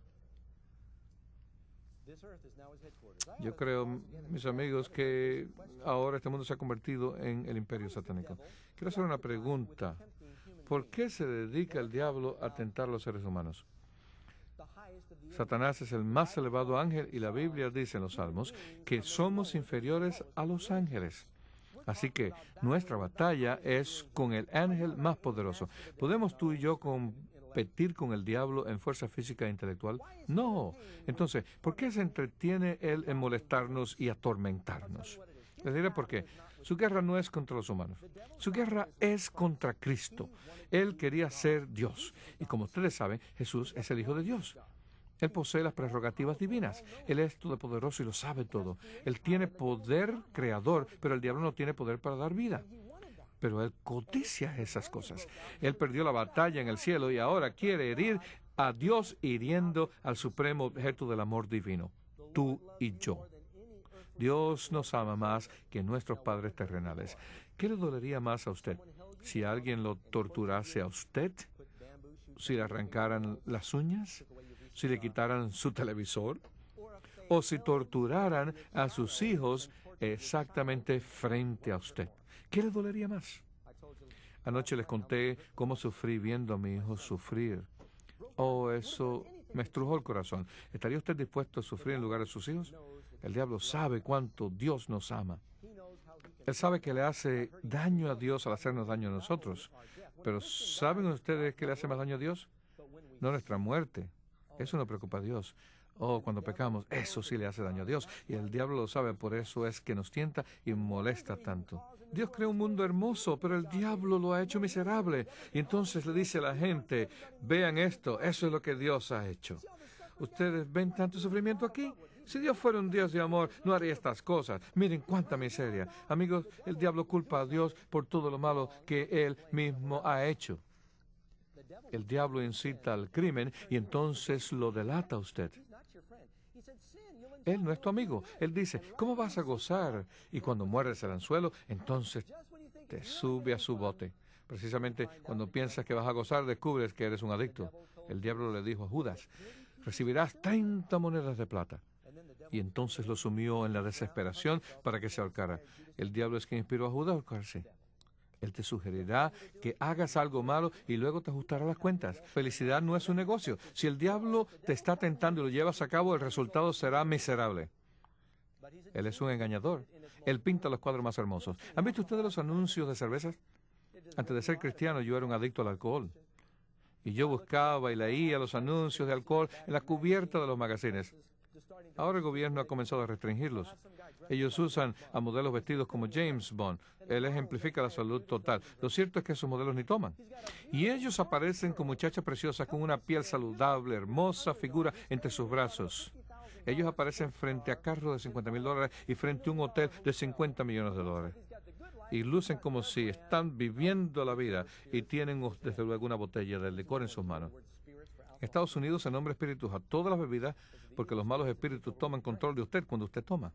C: Yo creo, mis amigos, que ahora este mundo se ha convertido en el imperio satánico. Quiero hacer una pregunta. ¿Por qué se dedica el diablo a tentar a los seres humanos? Satanás es el más elevado ángel y la Biblia dice en los Salmos que somos inferiores a los ángeles. Así que nuestra batalla es con el ángel más poderoso. ¿Podemos tú y yo competir con el diablo en fuerza física e intelectual? No. Entonces, ¿por qué se entretiene él en molestarnos y atormentarnos? Les diré por qué. Su guerra no es contra los humanos. Su guerra es contra Cristo. Él quería ser Dios. Y como ustedes saben, Jesús es el Hijo de Dios. Él posee las prerrogativas divinas. Él es todopoderoso y lo sabe todo. Él tiene poder creador, pero el diablo no tiene poder para dar vida. Pero él codicia esas cosas. Él perdió la batalla en el cielo y ahora quiere herir a Dios hiriendo al supremo objeto del amor divino, tú y yo. Dios nos ama más que nuestros padres terrenales. ¿Qué le dolería más a usted? Si alguien lo torturase a usted, si le arrancaran las uñas, si le quitaran su televisor o si torturaran a sus hijos exactamente frente a usted. ¿Qué le dolería más? Anoche les conté cómo sufrí viendo a mi hijo sufrir. Oh, eso me estrujó el corazón. ¿Estaría usted dispuesto a sufrir en lugar de sus hijos? El diablo sabe cuánto Dios nos ama. Él sabe que le hace daño a Dios al hacernos daño a nosotros. Pero ¿saben ustedes qué le hace más daño a Dios? No nuestra muerte, eso no preocupa a Dios. Oh, cuando pecamos, eso sí le hace daño a Dios. Y el diablo lo sabe, por eso es que nos tienta y molesta tanto. Dios creó un mundo hermoso, pero el diablo lo ha hecho miserable. Y entonces le dice a la gente, vean esto, eso es lo que Dios ha hecho. ¿Ustedes ven tanto sufrimiento aquí? Si Dios fuera un Dios de amor, no haría estas cosas. Miren cuánta miseria. Amigos, el diablo culpa a Dios por todo lo malo que él mismo ha hecho. El diablo incita al crimen y entonces lo delata usted. Él no es tu amigo. Él dice, ¿cómo vas a gozar? Y cuando mueres el anzuelo, entonces te sube a su bote. Precisamente cuando piensas que vas a gozar, descubres que eres un adicto. El diablo le dijo a Judas, recibirás 30 monedas de plata. Y entonces lo sumió en la desesperación para que se ahorcara. El diablo es quien inspiró a Judas a ahorcarse. Él te sugerirá que hagas algo malo y luego te ajustará las cuentas. Felicidad no es un negocio. Si el diablo te está tentando y lo llevas a cabo, el resultado será miserable. Él es un engañador. Él pinta los cuadros más hermosos. ¿Han visto ustedes los anuncios de cervezas? Antes de ser cristiano yo era un adicto al alcohol. Y yo buscaba y leía los anuncios de alcohol en la cubierta de los magazines. Ahora el gobierno ha comenzado a restringirlos. Ellos usan a modelos vestidos como James Bond. Él ejemplifica la salud total. Lo cierto es que esos modelos ni toman. Y ellos aparecen con muchachas preciosas, con una piel saludable, hermosa figura entre sus brazos. Ellos aparecen frente a carros de 50 mil dólares y frente a un hotel de 50 millones de dólares. Y lucen como si están viviendo la vida y tienen desde luego una botella de licor en sus manos. Estados Unidos se nombra espíritus a todas las bebidas porque los malos espíritus toman control de usted cuando usted toma.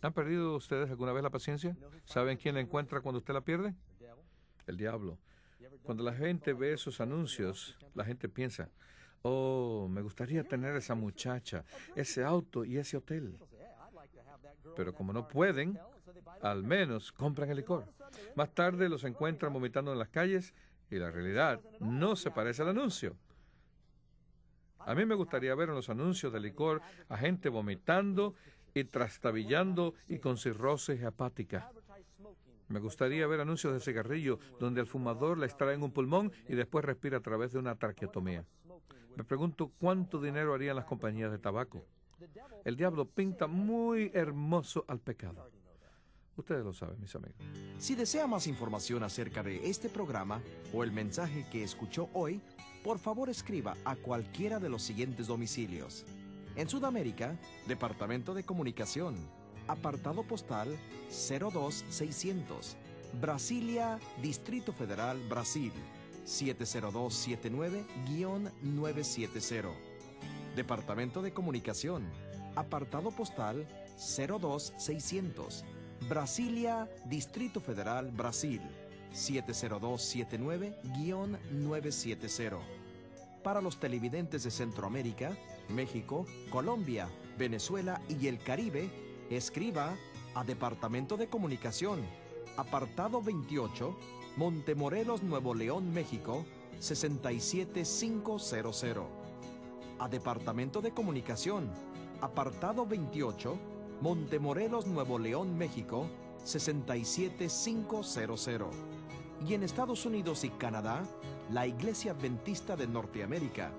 C: ¿Han perdido ustedes alguna vez la paciencia? ¿Saben quién la encuentra cuando usted la pierde? El diablo. Cuando la gente ve esos anuncios, la gente piensa, oh, me gustaría tener esa muchacha, ese auto y ese hotel. Pero como no pueden, al menos compran el licor. Más tarde los encuentran vomitando en las calles y la realidad no se parece al anuncio. A mí me gustaría ver en los anuncios de licor a gente vomitando y trastabillando y con cirrosis hepática. Me gustaría ver anuncios de cigarrillo donde el fumador le en un pulmón y después respira a través de una traqueotomía. Me pregunto cuánto dinero harían las compañías de tabaco. El diablo
A: pinta muy hermoso al pecado. Ustedes lo saben, mis amigos. Si desea más información acerca de este programa o el mensaje que escuchó hoy, por favor escriba a cualquiera de los siguientes domicilios. En Sudamérica, Departamento de Comunicación, apartado postal 02600, Brasilia, Distrito Federal, Brasil, 70279-970. Departamento de Comunicación, apartado postal 02600, Brasilia, Distrito Federal, Brasil, 70279-970 para los televidentes de Centroamérica, México, Colombia, Venezuela y el Caribe, escriba a Departamento de Comunicación, apartado 28, Montemorelos, Nuevo León, México, 67500. A Departamento de Comunicación, apartado 28, Montemorelos, Nuevo León, México, 67500. Y en Estados Unidos y Canadá, la Iglesia Adventista de Norteamérica,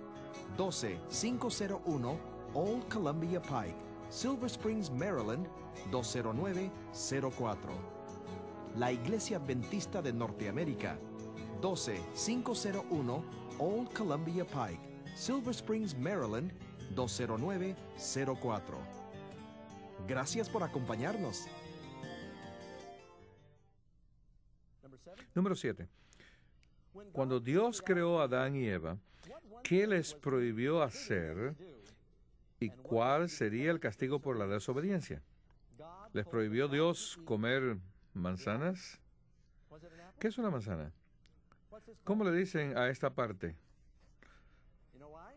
A: 12501 Old Columbia Pike, Silver Springs, Maryland, 20904. La Iglesia Adventista de Norteamérica, 12501 Old Columbia Pike, Silver Springs, Maryland, 20904. Gracias por acompañarnos.
C: Número 7. Cuando Dios creó a Adán y Eva, ¿qué les prohibió hacer y cuál sería el castigo por la desobediencia? ¿Les prohibió Dios comer manzanas? ¿Qué es una manzana? ¿Cómo le dicen a esta parte?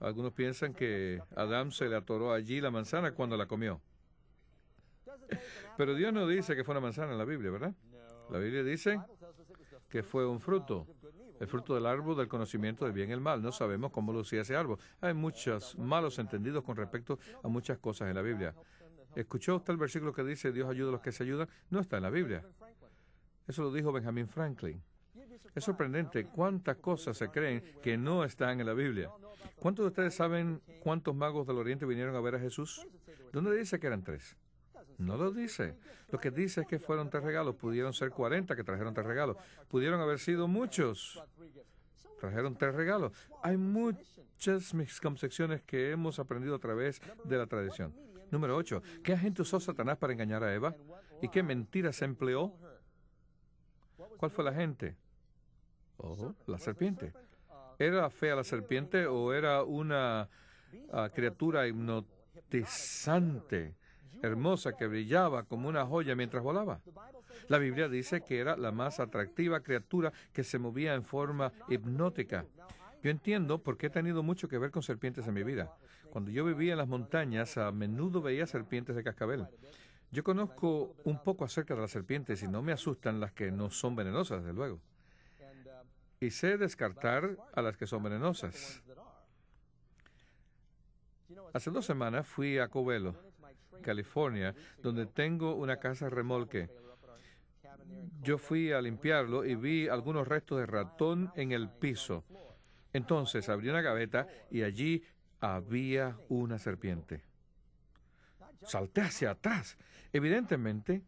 C: Algunos piensan que Adán se le atoró allí la manzana cuando la comió. Pero Dios no dice que fue una manzana en la Biblia, ¿verdad? La Biblia dice que fue un fruto el fruto del árbol del conocimiento del bien y el mal. No sabemos cómo lucía ese árbol. Hay muchos malos entendidos con respecto a muchas cosas en la Biblia. ¿Escuchó usted el versículo que dice Dios ayuda a los que se ayudan? No está en la Biblia. Eso lo dijo Benjamin Franklin. Es sorprendente cuántas cosas se creen que no están en la Biblia. ¿Cuántos de ustedes saben cuántos magos del Oriente vinieron a ver a Jesús? ¿Dónde dice que eran tres? No lo dice. Lo que dice es que fueron tres regalos. Pudieron ser cuarenta que trajeron tres regalos. Pudieron haber sido muchos. Trajeron tres regalos. Hay muchas misconcepciones que hemos aprendido a través de la tradición. Número ocho. ¿Qué agente usó Satanás para engañar a Eva? ¿Y qué mentira se empleó? ¿Cuál fue la gente? Oh, la serpiente. ¿Era fea la serpiente o era una ah, criatura hipnotizante? hermosa que brillaba como una joya mientras volaba. La Biblia dice que era la más atractiva criatura que se movía en forma hipnótica. Yo entiendo por qué he tenido mucho que ver con serpientes en mi vida. Cuando yo vivía en las montañas, a menudo veía serpientes de cascabel. Yo conozco un poco acerca de las serpientes y no me asustan las que no son venenosas, desde luego. Y sé descartar a las que son venenosas. Hace dos semanas fui a Covelo California, donde tengo una casa remolque. Yo fui a limpiarlo y vi algunos restos de ratón en el piso. Entonces abrí una gaveta y allí había una serpiente. Salté hacia atrás. Evidentemente,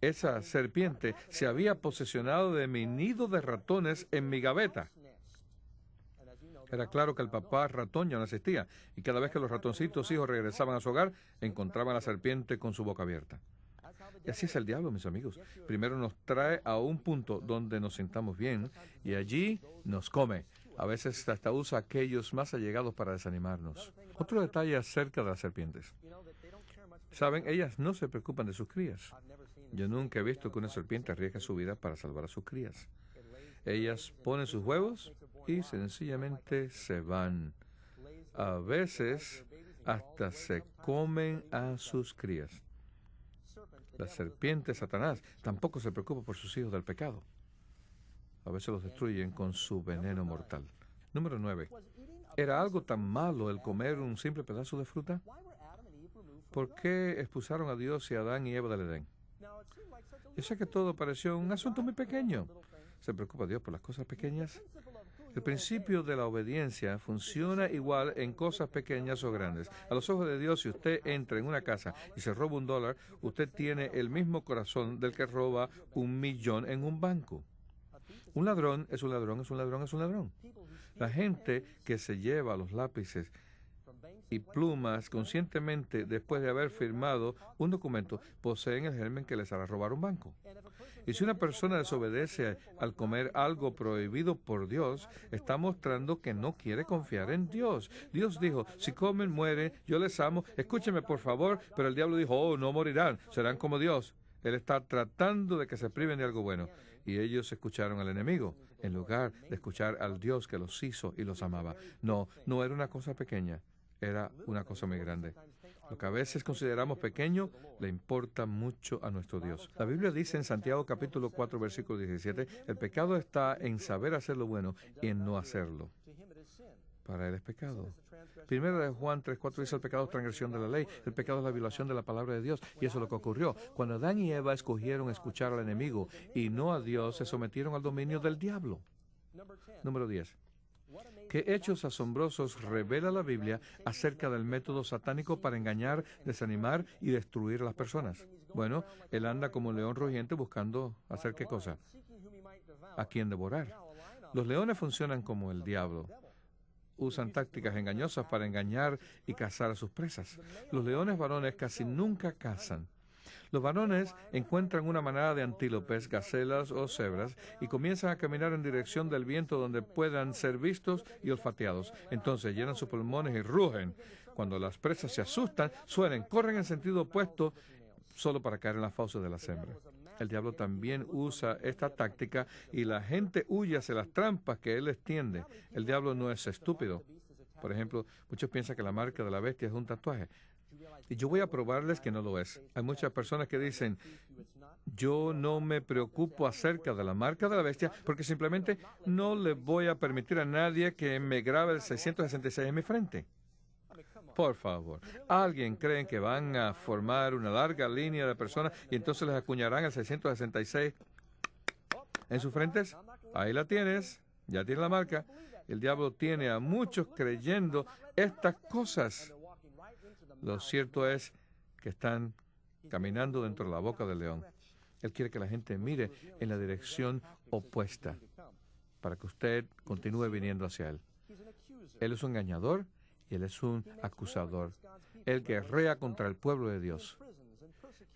C: esa serpiente se había posesionado de mi nido de ratones en mi gaveta. Era claro que el papá ratón ya no existía, y cada vez que los ratoncitos hijos regresaban a su hogar, encontraban a la serpiente con su boca abierta. Y así es el diablo, mis amigos. Primero nos trae a un punto donde nos sintamos bien y allí nos come. A veces hasta usa aquellos más allegados para desanimarnos. Otro detalle acerca de las serpientes. Saben, ellas no se preocupan de sus crías. Yo nunca he visto que una serpiente arriesgue su vida para salvar a sus crías. Ellas ponen sus huevos y sencillamente se van. A veces hasta se comen a sus crías. La serpiente Satanás tampoco se preocupa por sus hijos del pecado. A veces los destruyen con su veneno mortal. Número 9. ¿Era algo tan malo el comer un simple pedazo de fruta? ¿Por qué expulsaron a Dios y a Adán y Eva del Edén? Yo sé que todo pareció un asunto muy pequeño, se preocupa Dios por las cosas pequeñas? El principio de la obediencia funciona igual en cosas pequeñas o grandes. A los ojos de Dios, si usted entra en una casa y se roba un dólar, usted tiene el mismo corazón del que roba un millón en un banco. Un ladrón es un ladrón, es un ladrón, es un ladrón. La gente que se lleva los lápices y plumas conscientemente después de haber firmado un documento poseen el germen que les hará robar un banco. Y si una persona desobedece al comer algo prohibido por Dios, está mostrando que no quiere confiar en Dios. Dios dijo, si comen, mueren, yo les amo, escúcheme por favor, pero el diablo dijo, oh, no morirán, serán como Dios. Él está tratando de que se priven de algo bueno. Y ellos escucharon al enemigo, en lugar de escuchar al Dios que los hizo y los amaba. No, no era una cosa pequeña, era una cosa muy grande. Lo que a veces consideramos pequeño le importa mucho a nuestro Dios. La Biblia dice en Santiago capítulo 4 versículo 17, el pecado está en saber hacer lo bueno y en no hacerlo. Para él es pecado. Primero de Juan 3.4 dice el pecado es transgresión de la ley, el pecado es la violación de la palabra de Dios. Y eso es lo que ocurrió. Cuando Adán y Eva escogieron escuchar al enemigo y no a Dios, se sometieron al dominio del diablo. Número 10. ¿Qué hechos asombrosos revela la Biblia acerca del método satánico para engañar, desanimar y destruir a las personas? Bueno, él anda como león rugiente buscando hacer qué cosa? A quien devorar. Los leones funcionan como el diablo usan tácticas engañosas para engañar y cazar a sus presas. Los leones varones casi nunca cazan. Los varones encuentran una manada de antílopes, gacelas o cebras y comienzan a caminar en dirección del viento donde puedan ser vistos y olfateados. Entonces llenan sus pulmones y rugen. Cuando las presas se asustan, suelen, corren en sentido opuesto solo para caer en las fauces de la hembra. El diablo también usa esta táctica y la gente huye hacia las trampas que él extiende. El diablo no es estúpido. Por ejemplo, muchos piensan que la marca de la bestia es un tatuaje. Y yo voy a probarles que no lo es. Hay muchas personas que dicen, yo no me preocupo acerca de la marca de la bestia porque simplemente no le voy a permitir a nadie que me grabe el 666 en mi frente. Por favor, ¿alguien cree que van a formar una larga línea de personas y entonces les acuñarán el 666 en sus frentes? Ahí la tienes, ya tienes la marca. El diablo tiene a muchos creyendo estas cosas lo cierto es que están caminando dentro de la boca del león. Él quiere que la gente mire en la dirección opuesta para que usted continúe viniendo hacia Él. Él es un engañador y Él es un acusador. Él guerrea contra el pueblo de Dios.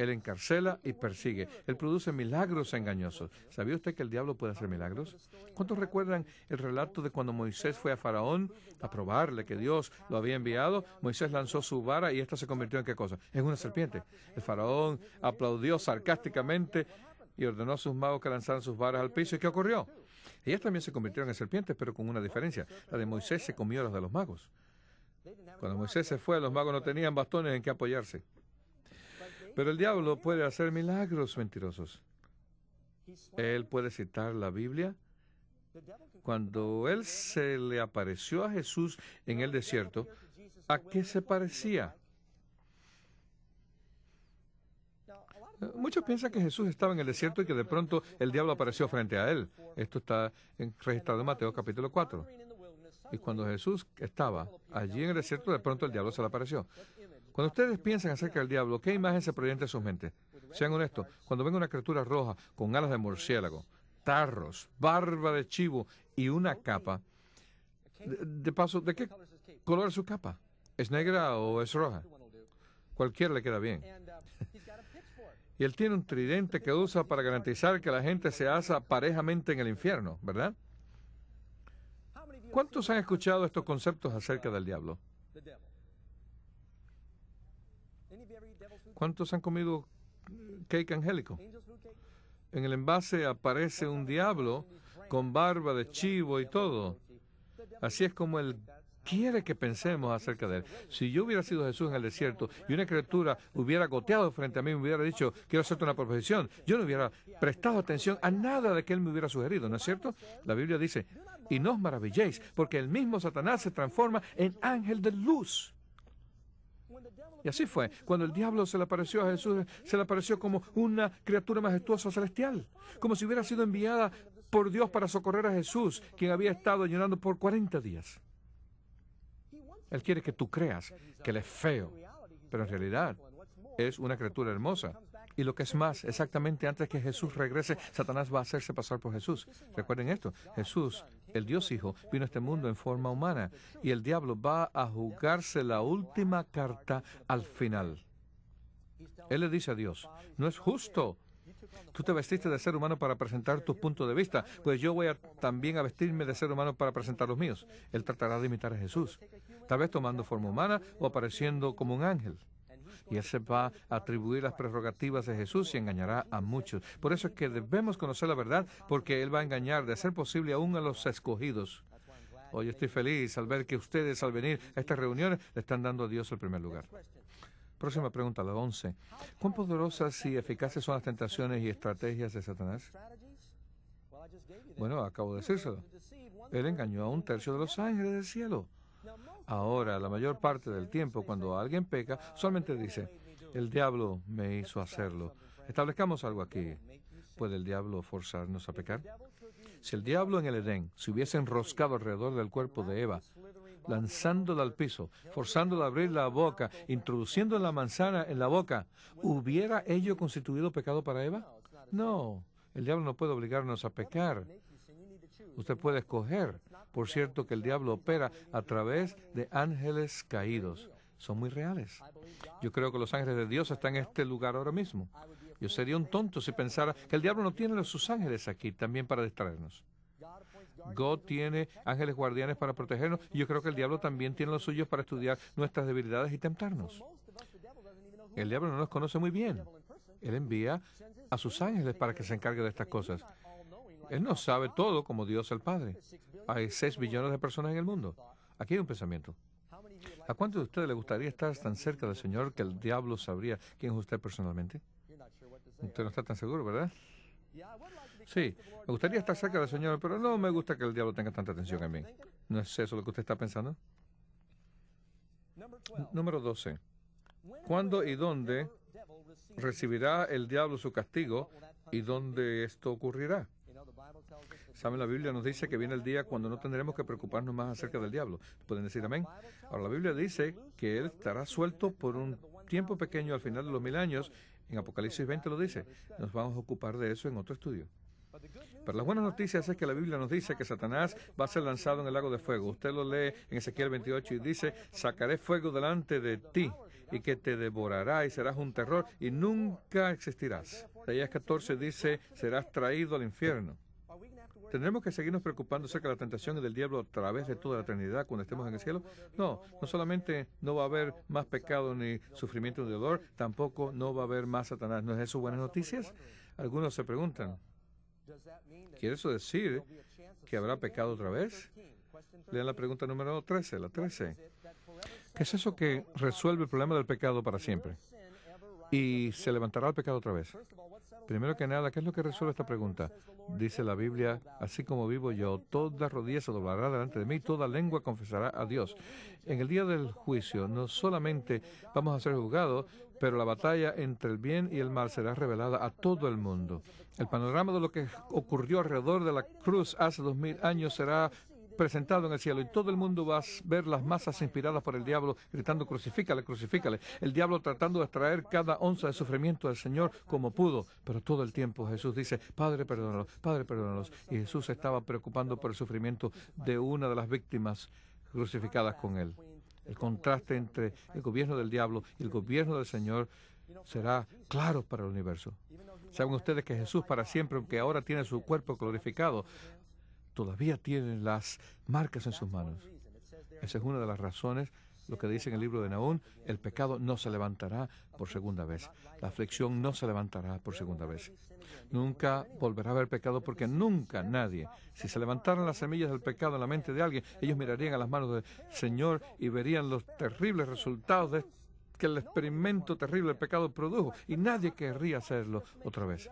C: Él encarcela y persigue. Él produce milagros engañosos. ¿Sabía usted que el diablo puede hacer milagros? ¿Cuántos recuerdan el relato de cuando Moisés fue a Faraón a probarle que Dios lo había enviado? Moisés lanzó su vara y esta se convirtió en qué cosa? En una serpiente. El Faraón aplaudió sarcásticamente y ordenó a sus magos que lanzaran sus varas al piso. ¿Y qué ocurrió? Ellas también se convirtieron en serpientes, pero con una diferencia. La de Moisés se comió a las de los magos. Cuando Moisés se fue, los magos no tenían bastones en que apoyarse. Pero el diablo puede hacer milagros mentirosos. Él puede citar la Biblia. Cuando él se le apareció a Jesús en el desierto, ¿a qué se parecía? Muchos piensan que Jesús estaba en el desierto y que de pronto el diablo apareció frente a él. Esto está registrado en Mateo capítulo 4. Y cuando Jesús estaba allí en el desierto, de pronto el diablo se le apareció. Cuando ustedes piensan acerca del diablo, ¿qué imagen se proyecta en sus mentes? Sean honestos, cuando ven una criatura roja con alas de murciélago, tarros, barba de chivo y una capa, de, paso, ¿de qué color es su capa? ¿Es negra o es roja? Cualquiera le queda bien. y él tiene un tridente que usa para garantizar que la gente se asa parejamente en el infierno, ¿verdad?
D: ¿Cuántos han escuchado estos
C: conceptos acerca del diablo? ¿Cuántos han comido eh, cake angélico? En el envase aparece un diablo con barba de chivo y todo. Así es como él quiere que pensemos acerca de él. Si yo hubiera sido Jesús en el desierto y una criatura hubiera goteado frente a mí y me hubiera dicho, quiero hacerte una proposición, yo no hubiera prestado atención a nada de que él me hubiera sugerido, ¿no es cierto? La Biblia dice, y no os maravilléis, porque el mismo Satanás se transforma en ángel de luz. Y así fue. Cuando el diablo se le apareció a Jesús, se le apareció como una criatura majestuosa celestial, como si hubiera sido enviada por Dios para socorrer a Jesús, quien había estado llorando por 40 días. Él quiere que tú creas que Él es feo, pero en realidad es una criatura hermosa. Y lo que es más, exactamente antes que Jesús regrese, Satanás va a hacerse pasar por Jesús. Recuerden esto, Jesús, el Dios Hijo, vino a este mundo en forma humana y el diablo va a jugarse la última carta al final. Él le dice a Dios, no es justo. Tú te vestiste de ser humano para presentar tus puntos de vista, pues yo voy a, también a vestirme de ser humano para presentar los míos. Él tratará de imitar a Jesús, tal vez tomando forma humana o apareciendo como un ángel y él se va a atribuir las prerrogativas de Jesús y engañará a muchos. Por eso es que debemos conocer la verdad, porque él va a engañar, de hacer posible, aún a los escogidos. Hoy estoy feliz al ver que ustedes al venir a estas reuniones le están dando a Dios el primer lugar. Próxima pregunta, la 11. ¿Cuán poderosas y eficaces son las tentaciones y estrategias de Satanás? Bueno, acabo de decírselo. Él engañó a un tercio de los ángeles del cielo. Ahora, la mayor parte del tiempo, cuando alguien peca, solamente dice, el diablo me hizo hacerlo. Establezcamos algo aquí. ¿Puede el diablo forzarnos a pecar? Si el diablo en el Edén se hubiese enroscado alrededor del cuerpo de Eva, lanzándola al piso, forzándola a abrir la boca, introduciendo la manzana en la boca, ¿hubiera ello constituido pecado para Eva? No, el diablo no puede obligarnos a pecar. Usted puede escoger por cierto que el diablo opera a través de ángeles caídos. Son muy reales. Yo creo que los ángeles de Dios están en este lugar ahora mismo. Yo sería un tonto si pensara que el diablo no tiene sus ángeles aquí también para distraernos. God tiene ángeles guardianes para protegernos y yo creo que el diablo también tiene los suyos para estudiar nuestras debilidades y tentarnos. El diablo no nos conoce muy bien. Él envía a sus ángeles para que se encargue de estas cosas. Él no sabe todo como Dios el Padre. Hay 6 billones de personas en el mundo. Aquí hay un pensamiento. ¿A cuántos de ustedes le gustaría estar tan cerca del Señor que el diablo sabría quién es usted personalmente? Usted no está tan seguro, ¿verdad? Sí, me gustaría estar cerca del Señor, pero no me gusta que el diablo tenga tanta atención en mí. ¿No es eso lo que usted está pensando? Número 12. ¿Cuándo y dónde recibirá el diablo su castigo y dónde esto ocurrirá? Saben, la Biblia nos dice que viene el día cuando no tendremos que preocuparnos más acerca del diablo. Pueden decir amén. Ahora, la Biblia dice que él estará suelto por un tiempo pequeño al final de los mil años. En Apocalipsis 20 lo dice. Nos vamos a ocupar de eso en otro estudio. Pero las buenas noticias es que la Biblia nos dice que Satanás va a ser lanzado en el lago de fuego. Usted lo lee en Ezequiel 28 y dice, sacaré fuego delante de ti y que te devorará y serás un terror y nunca existirás. Isaías 14 dice, serás traído al infierno. ¿Tendremos que seguirnos preocupando acerca de la tentación del diablo a través de toda la eternidad cuando estemos en el cielo? No, no solamente no va a haber más pecado ni sufrimiento ni dolor, tampoco no va a haber más Satanás. ¿No es eso buenas noticias? Algunos se preguntan, ¿quiere eso decir que habrá pecado otra vez? Lean la pregunta número 13, la 13. ¿Qué es eso que resuelve el problema del pecado para siempre? Y se levantará el pecado otra vez. Primero que nada, ¿qué es lo que resuelve esta pregunta? Dice la Biblia, así como vivo yo, toda rodilla se doblará delante de mí, toda lengua confesará a Dios. En el día del juicio no solamente vamos a ser juzgados, pero la batalla entre el bien y el mal será revelada a todo el mundo. El panorama de lo que ocurrió alrededor de la cruz hace dos mil años será presentado en el cielo y todo el mundo va a ver las masas inspiradas por el diablo gritando crucifícale, crucifícale. El diablo tratando de extraer cada onza de sufrimiento del Señor como pudo, pero todo el tiempo Jesús dice, Padre, perdónalos, Padre, perdónalos. Y Jesús estaba preocupando por el sufrimiento de una de las víctimas crucificadas con él. El contraste entre el gobierno del diablo y el gobierno del Señor será claro para el universo. Saben ustedes que Jesús para siempre, aunque ahora tiene su cuerpo glorificado, todavía tienen las marcas en sus manos. Esa es una de las razones, lo que dice en el libro de Naón, el pecado no se levantará por segunda vez, la aflicción no se levantará por segunda vez. Nunca volverá a haber pecado porque nunca nadie, si se levantaran las semillas del pecado en la mente de alguien, ellos mirarían a las manos del Señor y verían los terribles resultados que el experimento terrible del pecado produjo y nadie querría hacerlo otra vez.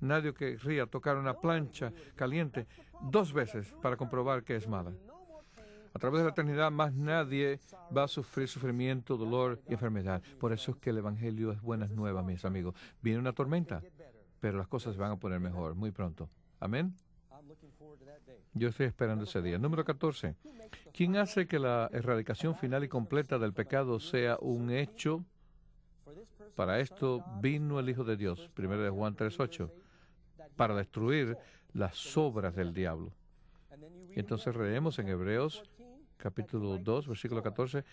C: Nadie querría tocar una plancha caliente dos veces para comprobar que es mala. A través de la eternidad más nadie va a sufrir sufrimiento, dolor y enfermedad. Por eso es que el Evangelio es buenas nuevas, mis amigos. Viene una tormenta, pero las cosas se van a poner mejor muy pronto. Amén. Yo estoy esperando ese día. Número 14. ¿Quién hace que la erradicación final y completa del pecado sea un hecho? Para esto vino el Hijo de Dios. Primero de Juan 3.8 para destruir las obras del diablo. Y entonces leemos en Hebreos capítulo 2, versículo 14,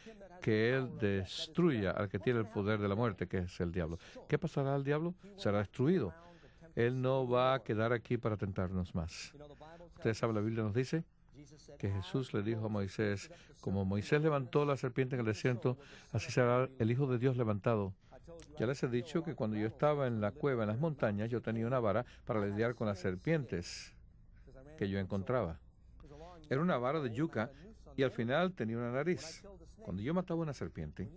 C: que Él destruya al que tiene el poder de la muerte, que es el diablo. ¿Qué pasará al diablo? Será destruido. Él no va a quedar aquí para tentarnos más. Ustedes saben, la Biblia nos dice que Jesús le dijo a Moisés, como Moisés levantó la serpiente en el desierto, así será el Hijo de Dios levantado ya les he dicho que cuando yo estaba en la cueva, en las montañas, yo tenía una vara para lidiar con las serpientes que yo encontraba. Era una vara de yuca y al final tenía una nariz. Cuando yo mataba una serpiente,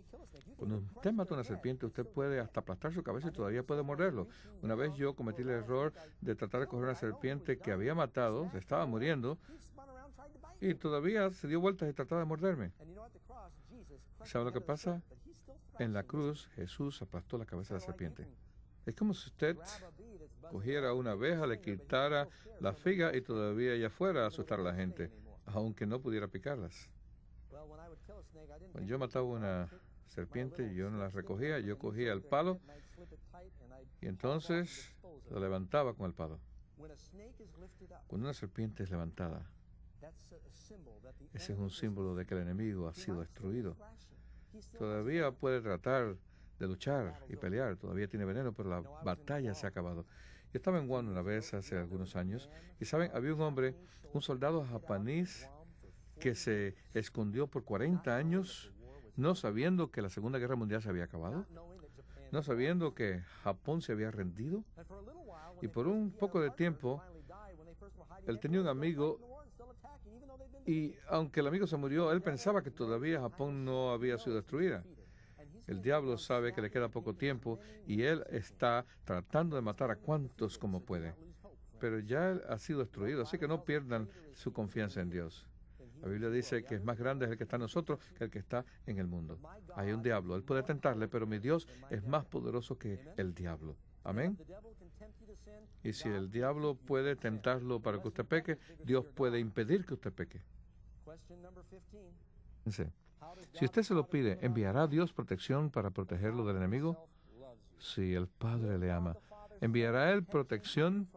C: cuando usted mata una serpiente, usted puede hasta aplastar su cabeza y todavía puede morderlo. Una vez yo cometí el error de tratar de coger una serpiente que había matado, estaba muriendo, y todavía se dio vueltas y trataba de morderme. ¿Sabe lo que pasa? En la cruz, Jesús aplastó la cabeza de la serpiente. Es como si usted cogiera una abeja, le quitara la figa y todavía ella fuera a asustar a la gente, aunque no pudiera picarlas.
D: Cuando yo mataba una
C: serpiente, yo no la recogía, yo cogía el palo
D: y entonces la levantaba
C: con el palo. Cuando una serpiente es levantada, ese es un símbolo de que el enemigo ha sido destruido. Todavía puede tratar de luchar y pelear, todavía tiene veneno, pero la batalla se ha acabado. Yo estaba en Guam una vez hace algunos años y, ¿saben? Había un hombre, un soldado japonés que se escondió por 40 años no sabiendo que la Segunda Guerra Mundial se había acabado, no sabiendo que Japón se había rendido. Y por un poco de tiempo, él tenía un amigo y aunque el amigo se murió, él pensaba que todavía Japón no había sido destruida. El diablo sabe que le queda poco tiempo y él está tratando de matar a cuantos como puede. Pero ya él ha sido destruido, así que no pierdan su confianza en Dios. La Biblia dice que es más grande el que está en nosotros que el que está en el mundo. Hay un diablo, él puede tentarle, pero mi Dios es más poderoso que el diablo. Amén. Y si el diablo puede tentarlo para que usted peque, Dios puede impedir que usted peque si usted se lo pide, ¿enviará Dios protección para protegerlo del enemigo? Si el Padre le ama. ¿Enviará Él protección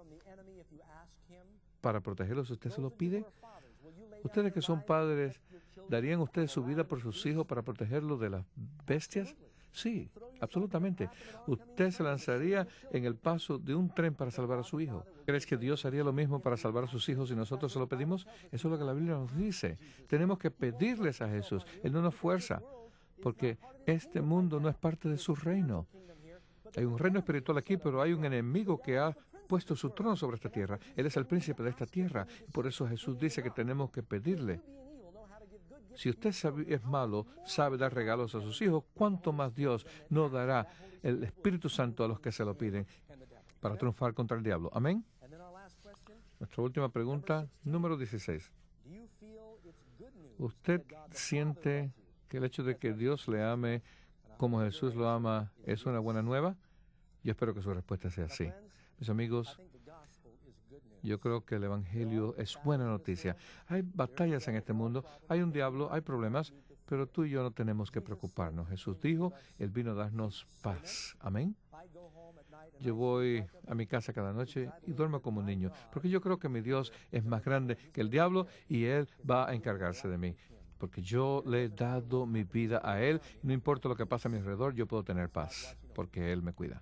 C: para protegerlo si usted se lo pide? Ustedes que son padres, ¿darían ustedes su vida por sus hijos para protegerlo de las bestias? Sí, absolutamente. Usted se lanzaría en el paso de un tren para salvar a su hijo. ¿Crees que Dios haría lo mismo para salvar a sus hijos si nosotros se lo pedimos? Eso es lo que la Biblia nos dice. Tenemos que pedirles a Jesús. Él no nos fuerza, porque este mundo no es parte de su reino. Hay un reino espiritual aquí, pero hay un enemigo que ha puesto su trono sobre esta tierra. Él es el príncipe de esta tierra. Por eso Jesús dice que tenemos que pedirle. Si usted es malo, sabe dar regalos a sus hijos, ¿cuánto más Dios no dará el Espíritu Santo a los que se lo piden para triunfar contra el diablo? Amén. Nuestra última pregunta, número 16. ¿Usted siente que el hecho de que Dios le ame como Jesús lo ama es una buena nueva? Yo espero que su respuesta sea sí. Mis amigos, yo creo que el Evangelio es buena noticia. Hay batallas en este mundo, hay un diablo, hay problemas, pero tú y yo no tenemos que preocuparnos. Jesús dijo, Él vino a darnos paz. Amén. Yo voy a mi casa cada noche y duermo como un niño, porque yo creo que mi Dios es más grande que el diablo y Él va a encargarse de mí porque yo le he dado mi vida a Él. No importa lo que pase a mi alrededor, yo puedo tener paz, porque Él me cuida.